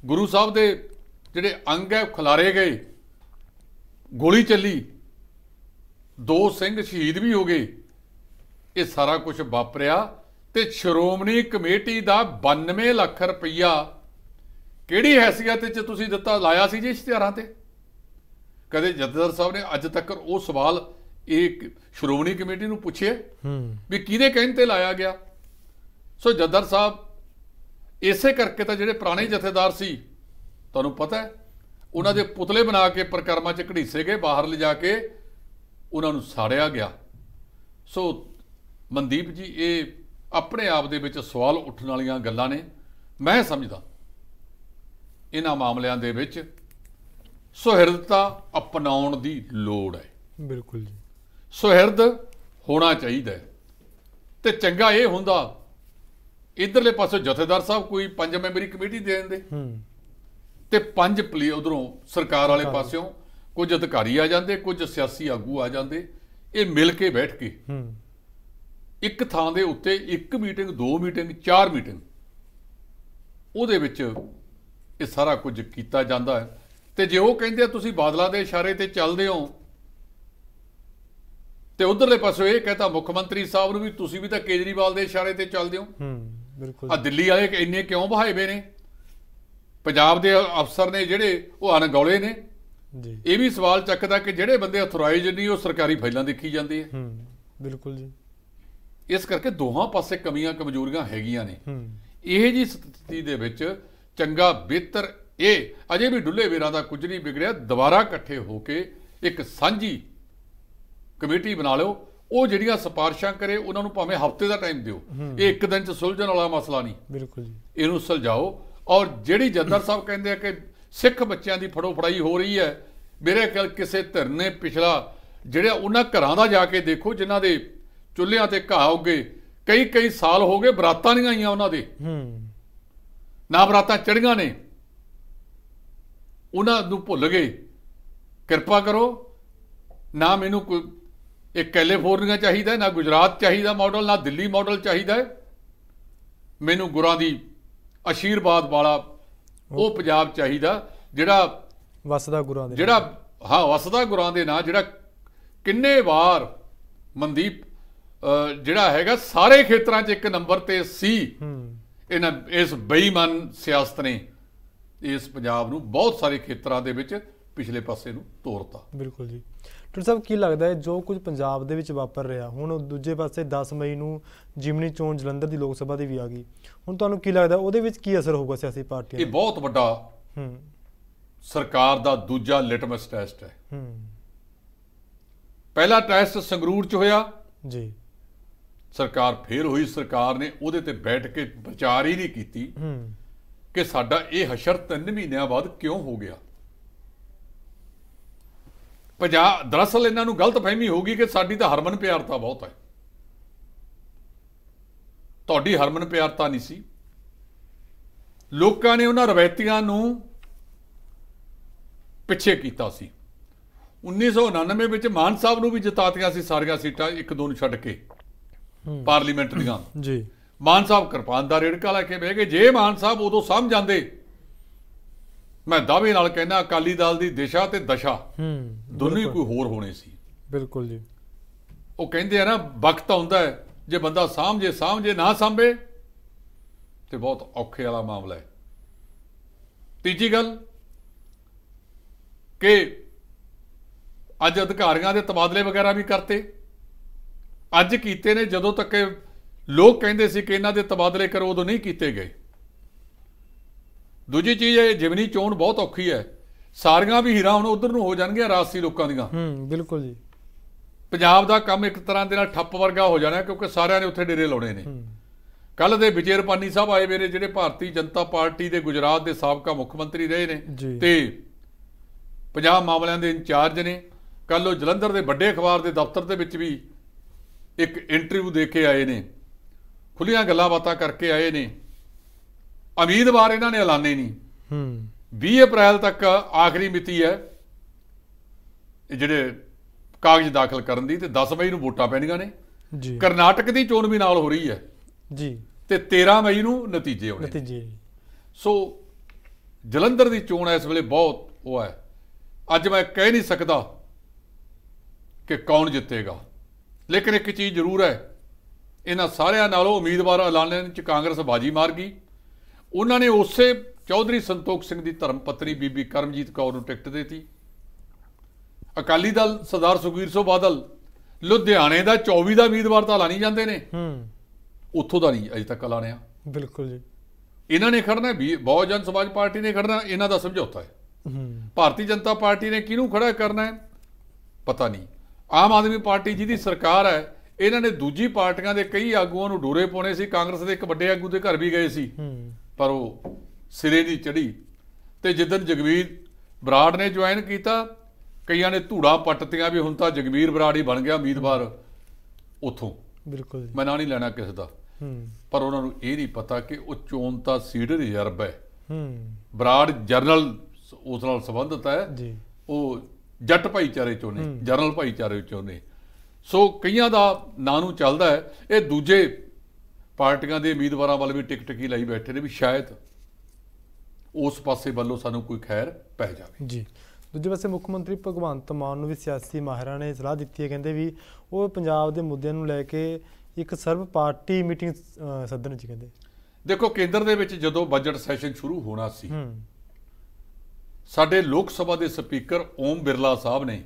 ਗੁਰੂ ਸਾਹਿਬ ਦੇ ਜਿਹੜੇ ਅੰਗ ਹੈ ਖਲਾਰੇ ਗਏ ਗੋਲੀ ਚੱਲੀ ਦੋ ਸਿੰਘ ਸ਼ਹੀਦ ਵੀ ਹੋ ਗਏ ਇਹ ਸਾਰਾ ਕੁਝ ਵਾਪਰਿਆ ਤੇ ਸ਼੍ਰੋਮਣੀ ਕਮੇਟੀ ਦਾ 92 ਲੱਖ ਰੁਪਈਆ ਕਿਹੜੀ ਹیثیت 'ਚ ਤੁਸੀਂ ਦਿੱਤਾ ਲਾਇਆ ਸੀ ਜੀ ਇਸ਼ਤਿਹਾਰਾਂ ਤੇ ਕਦੇ ਜਥੇਦਾਰ ਸਾਹਿਬ ਨੇ ਅੱਜ ਤੱਕ ਉਹ ਸਵਾਲ ਇਹ ਸ਼੍ਰੋਮਣੀ ਕਮੇਟੀ ਨੂੰ ਪੁੱਛਿਆ ਵੀ ਕਿਹਦੇ ਕਹਿਣ ਤੇ ਲਾਇਆ ਗਿਆ ਸੋ ਜਥੇਦਾਰ ਸਾਹਿਬ ਇਸੇ ਕਰਕੇ ਤਾਂ ਜਿਹੜੇ ਪੁਰਾਣੇ ਜਥੇਦਾਰ ਸੀ ਤੁਹਾਨੂੰ ਪਤਾ ਹੈ ਉਹਨਾਂ ਦੇ ਪੁਤਲੇ ਬਣਾ ਕੇ ਪ੍ਰਕਰਮਾਂ 'ਚ ਘੜੀਸੇ ਗਏ ਬਾਹਰ ਲਿਜਾ ਕੇ ਉਹਨਾਂ ਨੂੰ ਸਾੜਿਆ ਗਿਆ ਸੋ ਮਨਦੀਪ ਜੀ ਇਹ ਆਪਣੇ ਆਪ ਦੇ ਵਿੱਚ ਸਵਾਲ ਉੱਠਣ ਵਾਲੀਆਂ ਗੱਲਾਂ ਨੇ ਮੈਂ ਸਮਝਦਾ ਇਹਨਾਂ ਮਾਮਲਿਆਂ ਦੇ ਵਿੱਚ ਸੁਹਿਰਦਤਾ ਅਪਣਾਉਣ ਦੀ ਲੋੜ ਹੈ ਬਿਲਕੁਲ ਜੀ ਸੁਹਿਰਦ ਹੋਣਾ ਚਾਹੀਦਾ ਹੈ ਤੇ ਚੰਗਾ ਇਹ ਹੁੰਦਾ ਇਧਰਲੇ ਪਾਸੇ ਜਥੇਦਾਰ ਸਾਹਿਬ ਕੋਈ ਪੰਜ ਮੈਂਬਰੀ ਕਮੇਟੀ ਦੇ ਦਿੰਦੇ ਹੂੰ ਤੇ ਪੰਜ ਪਲੇ ਉਧਰੋਂ ਸਰਕਾਰ ਵਾਲੇ ਪਾਸਿਓਂ ਕੁਝ ਅਧਿਕਾਰੀ ਆ ਜਾਂਦੇ ਕੁਝ ਸਿਆਸੀ ਆਗੂ ਆ ਜਾਂਦੇ ਇਹ ਮਿਲ ਕੇ ਬੈਠ ਕੇ ਹੂੰ ਇੱਕ ਥਾਂ ਦੇ ਉੱਤੇ ਇੱਕ ਮੀਟਿੰਗ ਦੋ ਮੀਟਿੰਗ ਚਾਰ ਮੀਟਿੰਗ ਉਹਦੇ ਵਿੱਚ ਇਹ ਸਾਰਾ ਕੁਝ ਕੀਤਾ ਜਾਂਦਾ ਹੈ ਤੇ ਜੇ ਉਹ ਕਹਿੰਦੇ ਤੁਸੀਂ ਬਾਦਲਾਂ ਦੇ ਇਸ਼ਾਰੇ ਤੇ ਚੱਲਦੇ ਹੋ ਤੇ ਉਧਰਲੇ ਪਾਸੇ ਇਹ ਕਹਤਾ ਮੁੱਖ ਮੰਤਰੀ ਸਾਹਿਬ ਨੂੰ ਵੀ ਤੁਸੀਂ ਵੀ ਤਾਂ ਕੇਜਰੀਵਾਲ ਦੇ ਇਸ਼ਾਰੇ ਤੇ ਚੱਲਦੇ ਹੋ ਹੂੰ ਬਿਲਕੁਲ ਆ ਦਿੱਲੀ ਵਾਲੇ ਇੰਨੇ ਕਿਉਂ ਬਹਾਏਵੇ ਨੇ ਪੰਜਾਬ ਦੇ ਅਫਸਰ ਨੇ ਜਿਹੜੇ ਉਹ ਅਣਗੌਲੇ ਨੇ ਜੀ ਇਹ ਵੀ ਸਵਾਲ ਚੱਕਦਾ ਕਿ ਜਿਹੜੇ ਬੰਦੇ ਅਥੋਰਾਈਜ਼ ਨਹੀਂ ਉਹ ਸਰਕਾਰੀ ਫਾਈਲਾਂ ਦੇਖੀ ਜਾਂਦੇ ਆ ਹੂੰ ਬਿਲਕੁਲ ਜੀ ਇਸ ਕਰਕੇ ਦੋਹਾਂ ਪਾਸੇ ਕਮੀਆਂ ਕਮਜ਼ੋਰੀਆਂ ਹੈਗੀਆਂ ਨੇ ਹੂੰ ਇਹ ਜੀ ਸਥਿਤੀ ਦੇ ਵਿੱਚ ਚੰਗਾ ਬਿਹਤਰ ਇਹ ਅਜੇ ਵੀ ਡੁੱਲੇ ਵੀਰਾਂ ਦਾ ਕੁਝ ਨਹੀਂ ਵਿਗੜਿਆ ਦੁਬਾਰਾ ਇਕੱਠੇ ਹੋ ਕੇ ਇੱਕ ਸਾਂਝੀ ਕਮੇਟੀ ਬਣਾ ਲਿਓ ਉਹ ਜਿਹੜੀਆਂ ਸਿਫਾਰਸ਼ਾਂ ਕਰੇ ਉਹਨਾਂ ਨੂੰ ਭਾਵੇਂ ਹਫਤੇ ਦਾ ਟਾਈਮ ਦਿਓ ਇਹ ਇੱਕ ਦਿਨ ਚ ਸੁਲਝਣ ਵਾਲਾ ਮਸਲਾ ਨਹੀਂ ਬਿਲਕੁਲ ਜੀ ਇਹਨੂੰ ਸੁਲਝਾਓ ਔਰ ਜਿਹੜੀ ਜੱਦਰ ਸਾਹਿਬ ਕਹਿੰਦੇ ਆ ਕਿ ਸਿੱਖ ਬੱਚਿਆਂ ਦੀ ਫੜੋ ਫੜਾਈ ਹੋ ਰਹੀ ਹੈ ਮੇਰੇ ਖਿਆਲ ਕਿਸੇ ਧਿਰ ਨੇ ਪਿਛਲਾ ਜਿਹੜਾ ਉਹਨਾਂ ਘਰਾਂ ਦਾ ਜਾ ਕੇ ਦੇਖੋ ਜਿਨ੍ਹਾਂ ਦੇ ਚੁੱਲ੍ਹਿਆਂ ਤੇ ਘਾਹ ਉੱਗੇ ਕਈ ਕਈ ਸਾਲ ਹੋ ਗਏ ਬਰਾਤਾਂ ਨਹੀਂ ਆਈਆਂ ਉਹਨਾਂ ਦੇ ਹੂੰ ਨਾਮਰਾਤਾਂ ਚੜੀਆਂ ਨੇ ਉਹਨਾਂ ਨੂੰ ਭੁੱਲ ਗਏ ਕਿਰਪਾ ਕਰੋ ਨਾ ਮੈਨੂੰ ਕੋਈ ਇੱਕ ਕੈਲੀਫੋਰਨੀਆ ਚਾਹੀਦਾ ਨਾ ਗੁਜਰਾਤ ਚਾਹੀਦਾ ਮਾਡਲ ਨਾ ਦਿੱਲੀ ਮਾਡਲ ਚਾਹੀਦਾ ਮੈਨੂੰ ਗੁਰਾਂ ਦੀ ਅਸ਼ੀਰਵਾਦ ਵਾਲਾ ਉਹ ਪੰਜਾਬ ਚਾਹੀਦਾ ਜਿਹੜਾ ਵਸਦਾ ਗੁਰਾਂ ਦੇ ਜਿਹੜਾ ਹਾਂ ਵਸਦਾ ਗੁਰਾਂ ਦੇ ਨਾਂ ਜਿਹੜਾ ਕਿੰਨੇ ਵਾਰ ਮਨਦੀਪ ਜਿਹੜਾ ਹੈਗਾ ਸਾਰੇ ਖੇਤਰਾਂ 'ਚ ਇੱਕ ਨੰਬਰ ਤੇ ਸੀ ਇਹਨਾਂ ਇਸ ਬੇਈਮਾਨ ਸਿਆਸਤ ਨੇ ਇਸ ਪੰਜਾਬ ਨੂੰ ਬਹੁਤ ਸਾਰੇ ਖੇਤਰਾਂ ਦੇ ਵਿੱਚ ਪਿਛਲੇ ਪਾਸੇ ਨੂੰ ਤੋੜਤਾ ਬਿਲਕੁਲ ਜੀ ਡਾਕਟਰ ਸਾਹਿਬ ਕੀ ਲੱਗਦਾ ਹੈ ਜੋ ਕੁਝ ਪੰਜਾਬ ਦੇ ਵਿੱਚ ਵਾਪਰ ਰਿਹਾ ਹੁਣ ਦੂਜੇ ਪਾਸੇ 10 ਮਈ ਨੂੰ ਜਿਮਨੀ ਚੋਣ ਜਲੰਧਰ ਦੀ ਲੋਕ ਸਭਾ ਦੀ ਵੀ ਆ ਗਈ ਹੁਣ ਤੁਹਾਨੂੰ ਕੀ ਲੱਗਦਾ ਉਹਦੇ ਵਿੱਚ ਕੀ ਅਸਰ ਹੋਊਗਾ ਸਿਆਸੀ ਪਾਰਟੀਆਂ ਇਹ ਬਹੁਤ ਵੱਡਾ ਹੂੰ ਸਰਕਾਰ ਦਾ ਦੂਜਾ ਲਿਟਮਸ ਟੈਸਟ ਹੈ ਹੂੰ ਪਹਿਲਾ ਟੈਸਟ ਸੰਗਰੂਰ ਚ ਹੋਇਆ ਜੀ ਸਰਕਾਰ ਫੇਰ ਹੋਈ ਸਰਕਾਰ ਨੇ ਉਹਦੇ ਤੇ ਬੈਠ ਕੇ ਵਿਚਾਰ ਹੀ ਨਹੀਂ ਕੀਤੀ ਕਿ ਸਾਡਾ ਇਹ ਹਸ਼ਰ 3 ਮਹੀਨਿਆਂ ਬਾਅਦ ਕਿਉਂ ਹੋ ਗਿਆ ਪੰਜਾਬ ਦਰਸਲ ਇਹਨਾਂ ਨੂੰ ਗਲਤ ਫਹਿਮੀ ਹੋ ਗਈ ਕਿ ਸਾਡੀ ਤਾਂ ਹਰਮਨ ਪਿਆਰਤਾ ਬਹੁਤ ਹੈ ਤੁਹਾਡੀ ਹਰਮਨ ਪਿਆਰਤਾ ਨਹੀਂ ਸੀ ਲੋਕਾਂ ਨੇ ਉਹਨਾਂ ਰਵੈਤੀਆਂ ਨੂੰ ਪਿੱਛੇ ਕੀਤਾ ਸੀ 1999 ਵਿੱਚ ਮਾਨ ਸਾਹਿਬ ਨੂੰ ਵੀ ਜਿਤਾਤੀਆਂ ਸੀ ਸਾਰੀਆਂ ਸੀਟਾਂ ਇੱਕ ਦੋ ਨੂੰ ਛੱਡ ਕੇ ਪਾਰਲੀਮੈਂਟ ਦੀਆਂ ਜੀ ਮਾਨ ਸਾਹਿਬ ਕਿਰਪਾਨ ਦਾ ਰੇੜਕਾ ਲੈ ਕੇ ਬਹਿ ਗਏ ਜੇ ਮਾਨ ਸਾਹਿਬ ਉਦੋਂ ਸਮਝ ਜਾਂਦੇ ਮੈਂ ਦਾਅਵੇ ਨਾਲ ਕਹਿੰਦਾ ਅਕਾਲੀ ਦਲ ਦੀ ਦਿਸ਼ਾ ਤੇ ਦਸ਼ਾ ਹੂੰ ਦੋਨੇ ਕੋਈ ਹੋਰ ਹੋਣੇ ਸੀ ਬਿਲਕੁਲ ਜੀ ਉਹ ਕਹਿੰਦੇ ਆ ਨਾ ਵਕਤ ਆਉਂਦਾ ਹੈ ਜੇ ਬੰਦਾ ਸਮਝੇ ਸਮਝੇ ਨਾ ਸਾਂਭੇ ਤੇ ਬਹੁਤ ਔਖੇ ਵਾਲਾ ਮਾਮਲਾ ਹੈ ਤੀਜੀ ਗੱਲ ਕਿ ਅੱਜ ਅਧਿਕਾਰੀਆਂ ਦੇ ਤਬਾਦਲੇ ਵਗੈਰਾ ਵੀ ਕਰਤੇ ਅੱਜ ਕੀਤੇ ਨੇ ਜਦੋਂ ਤੱਕ ਲੋਕ ਕਹਿੰਦੇ ਸੀ ਕਿ ਇਹਨਾਂ ਦੇ ਤਬਾਦਲੇ ਕਰੋ ਉਦੋਂ ਨਹੀਂ ਕੀਤੇ ਗਏ ਦੂਜੀ ਚੀਜ਼ ਇਹ ਜਿਵਨੀ ਚੋਣ ਬਹੁਤ ਔਖੀ ਹੈ ਸਾਰੀਆਂ ਵੀ ਹੀਰਾ ਹੁਣ ਉਧਰ ਨੂੰ ਹੋ ਜਾਣਗੀਆਂ ਰਾਸੀ ਲੋਕਾਂ ਦੀਆਂ ਹੂੰ ਬਿਲਕੁਲ ਜੀ ਪੰਜਾਬ ਦਾ ਕੰਮ ਇੱਕ ਤਰ੍ਹਾਂ ਦੇ ਨਾਲ ਠੱਪ ਵਰਗਾ ਹੋ ਜਾਣਾ ਕਿਉਂਕਿ ਸਾਰਿਆਂ ਨੇ ਉੱਥੇ ਡੇਰੇ ਲਾਉਣੇ ਨੇ ਕੱਲ ਦੇ ਵਿਜੇ ਰਪਾਨੀ ਸਾਹਿਬ ਆਏ ਮੇਰੇ ਜਿਹੜੇ ਭਾਰਤੀ ਜਨਤਾ ਪਾਰਟੀ ਦੇ ਗੁਜਰਾਤ ਦੇ ਸਾਬਕਾ ਮੁੱਖ ਮੰਤਰੀ ਰਹੇ ਨੇ ਤੇ ਪੰਜਾਬ ਮਾਮਲਿਆਂ ਦੇ ਇੰਚਾਰਜ ਨੇ ਕੱਲ ਉਹ ਜਲੰਧਰ ਦੇ ਵੱਡੇ ਅਖਬਾਰ ਦੇ ਦਫ਼ਤਰ ਦੇ ਵਿੱਚ ਵੀ ਇੱਕ ਇੰਟਰਵਿਊ ਦੇ ਕੇ ਆਏ ਨੇ ਖੁੱਲੀਆਂ ਗੱਲਾਂ ਬਾਤਾਂ ਕਰਕੇ ਆਏ ਨੇ ਉਮੀਦਵਾਰ ਇਹਨਾਂ ਨੇ ਐਲਾਨੇ ਨਹੀਂ ਹੂੰ 20 ਅਪ੍ਰੈਲ ਤੱਕ ਆਖਰੀ ਮਿਤੀ ਹੈ ਜਿਹੜੇ ਕਾਗਜ਼ ਦਾਖਲ ਕਰਨ ਦੀ ਤੇ 10 ਮਈ ਨੂੰ ਵੋਟਾਂ ਪੈਣੀਆਂ ਨੇ ਜੀ ਕਰਨਾਟਕ ਦੀ ਚੋਣ ਵੀ ਨਾਲ ਹੋ ਰਹੀ ਹੈ ਜੀ ਤੇ 13 ਮਈ ਨੂੰ ਨਤੀਜੇ ਆਉਣੇ ਨਤੀਜੇ ਸੋ ਜਲੰਧਰ ਦੀ ਚੋਣ ਇਸ ਵੇਲੇ ਬਹੁਤ ਉਹ ਹੈ ਅੱਜ ਮੈਂ ਕਹਿ ਨਹੀਂ ਸਕਦਾ ਕਿ ਕੌਣ ਜਿੱਤੇਗਾ ਲੇਕਿਨ ਇੱਕ ਚੀਜ਼ ਜ਼ਰੂਰ ਹੈ ਇਹਨਾਂ ਸਾਰਿਆਂ ਨਾਲੋਂ ਉਮੀਦਵਾਰ ਐਲਾਨੇ ਚ ਕਾਂਗਰਸ ਬਾਜੀ ਮਾਰ ਗਈ ਉਹਨਾਂ ਨੇ ਉਸੇ ਚੌਧਰੀ ਸੰਤੋਖ ਸਿੰਘ ਦੀ ਧਰਮ ਪਤਨੀ ਬੀਬੀ ਕਰਮਜੀਤ ਕੌਰ ਨੂੰ ਟਿਕਟ ਦਿੱਤੀ ਅਕਾਲੀ ਦਲ ਸਰਦਾਰ ਸੁਖਵੀਰ ਸਿੰਘ ਬਾਦਲ ਲੁਧਿਆਣੇ ਦਾ 24 ਦਾ ਉਮੀਦਵਾਰ ਤਾਂ ਐਲਾਨੀ ਜਾਂਦੇ ਨੇ ਹੂੰ ਉੱਥੋਂ ਦਾ ਨਹੀਂ ਅਜੇ ਤੱਕ ਐਲਾਨਿਆ ਬਿਲਕੁਲ ਜੀ ਇਹਨਾਂ ਨੇ ਖੜਨਾ ਬਹੁਤ ਜਨ ਸਮਾਜ ਪਾਰਟੀ ਨੇ ਖੜਨਾ ਇਹਨਾਂ ਦਾ ਸਮਝੌਤਾ ਹੈ ਹੂੰ ਭਾਰਤੀ ਜਨਤਾ ਪਾਰਟੀ ਨੇ ਕਿਹਨੂੰ ਖੜਾ ਕਰਨਾ ਹੈ ਪਤਾ ਨਹੀਂ ਆਮ ਆਦਮੀ ਪਾਰਟੀ ਜਿਹਦੀ ਸਰਕਾਰ ਹੈ ਇਹਨਾਂ ਨੇ ਦੂਜੀ ਪਾਰਟੀਆਂ ਦੇ ਕਈ ਆਗੂਆਂ ਨੂੰ ਡੋਰੇ ਪਾਉਣੇ ਸੀ ਕਾਂਗਰਸ ਦੇ ਇੱਕ ਵੱਡੇ ਆਗੂ ਦੇ ਘਰ ਵੀ ਗਏ ਸੀ ਪਰ ਉਹ ਸਿਰੇ ਦੀ ਚੜੀ ਤੇ ਜਿੱਦਨ ਜਗਵੀਰ ਬਰਾੜ ਨੇ ਜੁਆਇਨ ਕੀਤਾ ਕਈਆਂ ਨੇ ਧੂੜਾ ਪੱਟਤੀਆਂ ਵੀ ਹੁਣ ਤਾਂ ਜਗਵੀਰ ਬਰਾੜ ਹੀ ਬਣ ਗਿਆ ਉਮੀਦਵਾਰ ਉਥੋਂ ਬਿਲਕੁਲ ਮੈਂ ਨਾ ਨਹੀਂ ਲੈਣਾ ਕਿਸੇ ਦਾ ਪਰ ਉਹਨਾਂ ਨੂੰ ਇਹ ਨਹੀਂ ਪਤਾ ਕਿ ਉਹ ਚੋਣ ਤਾਂ ਸੀਟ ਰਿਜ਼ਰਵ ਹੈ ਬਰਾੜ ਜਰਨਲ ਉਸ ਨਾਲ ਸੰਬੰਧਤ ਹੈ ਜੀ ਉਹ ਜੱਟ ਭਾਈਚਾਰੇ ਚੋਂ ਨੇ ਜਰਨਲ ਭਾਈਚਾਰੇ ਚੋਂ ਨੇ ਸੋ ਕਈਆਂ ਦਾ ਨਾਂ ਨੂੰ ਚੱਲਦਾ ਹੈ ਇਹ ਦੂਜੇ ਪਾਰਟੀਆਂ ਦੇ ਉਮੀਦਵਾਰਾਂ ਵੱਲ ਵੀ ਟਿਕ ਟਕੀ ਲਾਈ ਬੈਠੇ ਨੇ ਵੀ ਸ਼ਾਇਦ ਉਸ ਪਾਸੇ ਵੱਲੋਂ ਸਾਨੂੰ ਕੋਈ ਖੈਰ ਪੈ ਜਾਵੇ ਜੀ ਦੂਜੇ ਪਾਸੇ ਮੁੱਖ ਮੰਤਰੀ ਭਗਵੰਤ ਮਾਨ ਨੂੰ ਵੀ ਸਿਆਸੀ ਮਾਹਿਰਾਂ ਨੇ ਸਲਾਹ ਦਿੱਤੀ ਹੈ ਕਹਿੰਦੇ ਵੀ ਉਹ ਪੰਜਾਬ ਦੇ ਮੁੱਦਿਆਂ ਨੂੰ ਲੈ ਕੇ ਇੱਕ ਸਰਵ ਪਾਰਟੀ ਮੀਟਿੰਗ ਸੱਦਣ ਚ ਕਹਿੰਦੇ ਦੇਖੋ ਕੇਂਦਰ ਦੇ ਵਿੱਚ ਜਦੋਂ ਬਜਟ ਸੈਸ਼ਨ ਸ਼ੁਰੂ ਹੋਣਾ ਸੀ ਸਾਡੇ ਲੋਕ ਸਭਾ ਦੇ ਸਪੀਕਰ ਓਮ ਬਿਰਲਾ ਸਾਹਿਬ ਨੇ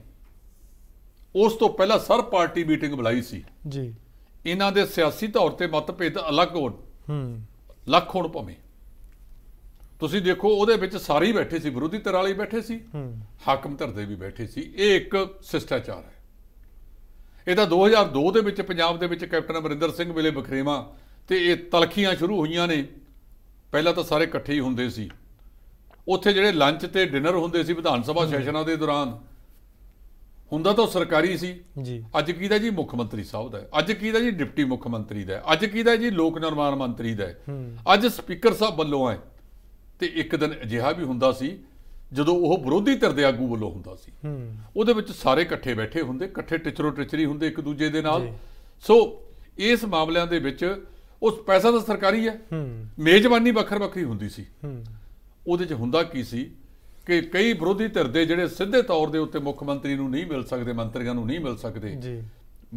ਉਸ ਤੋਂ ਪਹਿਲਾਂ ਸਰ ਪਾਰਟੀ ਮੀਟਿੰਗ ਬੁਲਾਈ ਸੀ ਜੀ ਇਹਨਾਂ ਦੇ ਸਿਆਸੀ ਤੌਰ ਤੇ ਮਤਭੇਦ ਅਲੱਗ ਹੋਣ ਹੂੰ ਲੱਖ ਹੋਣ ਭਵੇਂ ਤੁਸੀਂ ਦੇਖੋ ਉਹਦੇ ਵਿੱਚ ਸਾਰੇ ਹੀ ਬੈਠੇ ਸੀ ਵਿਰੋਧੀ ਧਿਰ ਵਾਲੇ ਬੈਠੇ ਸੀ ਹਾਕਮ ਧਿਰ ਦੇ ਵੀ ਬੈਠੇ ਸੀ ਇਹ ਇੱਕ ਸਿਸ਼ਟਾਚਾਰ ਹੈ ਇਹ ਤਾਂ 2002 ਦੇ ਵਿੱਚ ਪੰਜਾਬ ਦੇ ਵਿੱਚ ਕੈਪਟਨ ਅਮਰਿੰਦਰ ਸਿੰਘ ਵੇਲੇ ਬਖਰੇਵਾ ਤੇ ਇਹ ਤਲਖੀਆਂ ਸ਼ੁਰੂ ਹੋਈਆਂ ਨੇ ਪਹਿਲਾਂ ਤਾਂ ਸਾਰੇ ਇਕੱਠੇ ਹੀ ਹੁੰਦੇ ਸੀ ਉੱਥੇ ਜਿਹੜੇ ਲੰਚ ਤੇ ਡਿਨਰ ਹੁੰਦੇ ਸੀ ਵਿਧਾਨ ਸਭਾ ਸੈਸ਼ਨਾਂ ਦੇ ਦੌਰਾਨ ਹੁੰਦਾ ਤਾਂ ਸਰਕਾਰੀ ਸੀ ਜੀ ਅੱਜ ਕੀ ਦਾ ਜੀ ਮੁੱਖ ਮੰਤਰੀ ਸਾਹਿਬ ਦਾ ਅੱਜ ਕੀ ਦਾ ਜੀ ਡਿਪਟੀ ਮੁੱਖ ਮੰਤਰੀ ਦਾ ਅੱਜ ਕੀ ਦਾ ਜੀ ਲੋਕ ਨਿਰਮਾਣ ਮੰਤਰੀ ਦਾ ਅੱਜ ਸਪੀਕਰ ਸਾਹਿਬ ਵੱਲੋਂ ਆਏ ਤੇ ਇੱਕ ਦਿਨ ਅਜਿਹਾ ਵੀ ਹੁੰਦਾ ਸੀ ਜਦੋਂ ਉਹ ਵਿਰੋਧੀ ਧਿਰ ਦੇ ਆਗੂ ਵੱਲੋਂ ਹੁੰਦਾ ਸੀ ਉਹਦੇ ਵਿੱਚ ਸਾਰੇ ਇਕੱਠੇ ਬੈਠੇ ਹੁੰਦੇ ਇਕੱਠੇ ਟਿਚਰੋ ਟਿਚਰੀ ਹੁੰਦੇ ਇੱਕ ਦੂਜੇ ਦੇ ਨਾਲ ਸੋ ਇਸ ਮਾਮਲਿਆਂ ਦੇ ਵਿੱਚ ਉਸ ਪੈਸਾ ਤਾਂ ਸਰਕਾਰੀ ਹੈ ਮੇਜ਼ਬਾਨੀ ਵੱਖਰ ਵੱਖਰੀ ਹੁੰਦੀ ਸੀ ਉਹਦੇ 'ਚ ਹੁੰਦਾ ਕੀ ਸੀ ਕਿ ਕਈ ਵਿਰੋਧੀ ਧਿਰ ਦੇ ਜਿਹੜੇ ਸਿੱਧੇ ਤੌਰ ਦੇ ਉੱਤੇ ਮੁੱਖ ਮੰਤਰੀ ਨੂੰ ਨਹੀਂ ਮਿਲ ਸਕਦੇ ਮੰਤਰੀਆਂ ਨੂੰ ਨਹੀਂ ਮਿਲ ਸਕਦੇ ਜੀ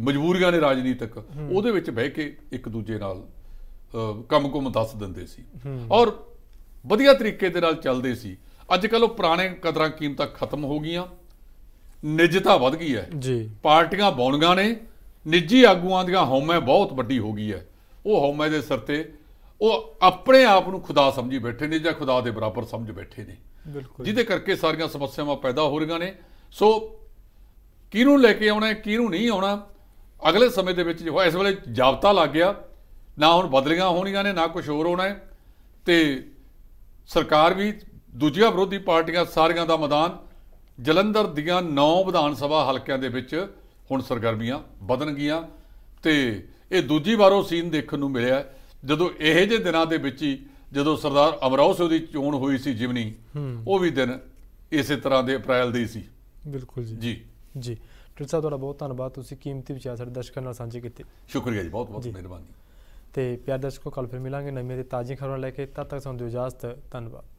ਮਜਬੂਰੀਆਂ ਨੇ ਰਾਜਨੀਤਿਕ ਉਹਦੇ ਵਿੱਚ ਬਹਿ ਕੇ ਇੱਕ ਦੂਜੇ ਨਾਲ ਕੰਮ ਕੁਮ ਦੱਸ ਦਿੰਦੇ ਸੀ ਔਰ ਵਧੀਆ ਤਰੀਕੇ ਦੇ ਨਾਲ ਚੱਲਦੇ ਸੀ ਅੱਜ ਕੱਲ ਉਹ ਪੁਰਾਣੇ ਕਦਰਾਂ ਕੀਮਤਾਂ ਖਤਮ ਹੋ ਗਈਆਂ ਨਿੱਜਤਾ ਵੱਧ ਗਈ ਹੈ ਜੀ ਪਾਰਟੀਆਂ ਬੌਣਗਾ ਨੇ ਨਿੱਜੀ ਆਗੂਆਂ ਦੀਆਂ ਹਉਮੈ ਬਹੁਤ ਵੱਡੀ ਹੋ ਗਈ ਹੈ ਉਹ ਹਉਮੈ ਦੇ ਸਿਰ ਤੇ ਉਹ ਆਪਣੇ ਆਪ ਨੂੰ ਖੁਦਾ ਸਮਝੀ ਬੈਠੇ ਨੇ ਜਾਂ ਖੁਦਾ ਦੇ ਬਰਾਬਰ ਸਮਝ ਬੈਠੇ ਨੇ ਬਿਲਕੁਲ ਜਿਹਦੇ ਕਰਕੇ ਸਾਰੀਆਂ ਸਮੱਸਿਆਵਾਂ ਪੈਦਾ ਹੋ ਰਹੀਆਂ ਨੇ ਸੋ ਕਿਹਨੂੰ ਲੈ ਕੇ ਆਉਣਾ ਹੈ ਕਿਹਨੂੰ ਨਹੀਂ ਆਉਣਾ ਅਗਲੇ ਸਮੇਂ ਦੇ ਵਿੱਚ ਜੋ ਇਸ ਵੇਲੇ ਜਾਬਤਾ ਲੱਗ ਗਿਆ ਨਾ ਹੁਣ ਬਦਲੀਆਂ ਹੋਣੀਆਂ ਨੇ ਨਾ ਕੁਝ ਹੋਰ ਹੋਣਾ ਹੈ ਤੇ ਸਰਕਾਰ ਵੀ ਦੂਜੀਆਂ ਵਿਰੋਧੀ ਪਾਰਟੀਆਂ ਸਾਰੀਆਂ ਦਾ ਮੈਦਾਨ ਜਲੰਧਰ ਦੀਆਂ 9 ਵਿਧਾਨ ਸਭਾ ਹਲਕਿਆਂ ਦੇ ਵਿੱਚ ਹੁਣ ਸਰਗਰਮੀਆਂ ਵਧਣਗੀਆਂ ਤੇ ਇਹ ਦੂਜੀ ਵਾਰ ਉਹ ਸੀਨ ਦੇਖਣ ਨੂੰ ਮਿਲਿਆ ਜਦੋਂ ਇਹ ਜੇ ਦਿਨਾਂ ਦੇ ਵਿੱਚ ਹੀ ਜਦੋਂ ਸਰਦਾਰ ਅਮਰਾਓ ਸਿੰਘ ਦੀ ਚੋਣ ਹੋਈ ਸੀ ਜਿਵਨੀ ਉਹ ਵੀ ਦਿਨ ਇਸੇ ਤਰ੍ਹਾਂ ਦੇ ਅਪ੍ਰੈਲ ਦੇ ਸੀ ਬਿਲਕੁਲ ਜੀ ਜੀ ਜੀ ਡਾਕਟਰ ਸਾਹਿਬ ਤੁਹਾਡਾ ਬਹੁਤ ਧੰਨਵਾਦ ਤੁਸੀਂ ਕੀਮਤੀ ਵਿਚਾਰ ਸਾਡੇ ਦਰਸ਼ਕਾਂ ਨਾਲ ਸਾਂਝੇ ਕੀਤੇ ਸ਼ੁਕਰੀਆ ਜੀ ਬਹੁਤ ਬਹੁਤ ਮਿਹਰਬਾਨੀ ਤੇ ਪਿਆਰ ਦਰਸ਼ਕੋ ਕੱਲ ਫਿਰ ਮਿਲਾਂਗੇ ਨਵੀਆਂ ਤੇ ਤਾਜ਼ੀ ਖਬਰਾਂ ਲੈ ਕੇ ਤਦ ਤੱਕ ਸਾਨੂੰ ਦਿਓ ਇਜਾਜ਼ਤ ਧੰਨਵਾਦ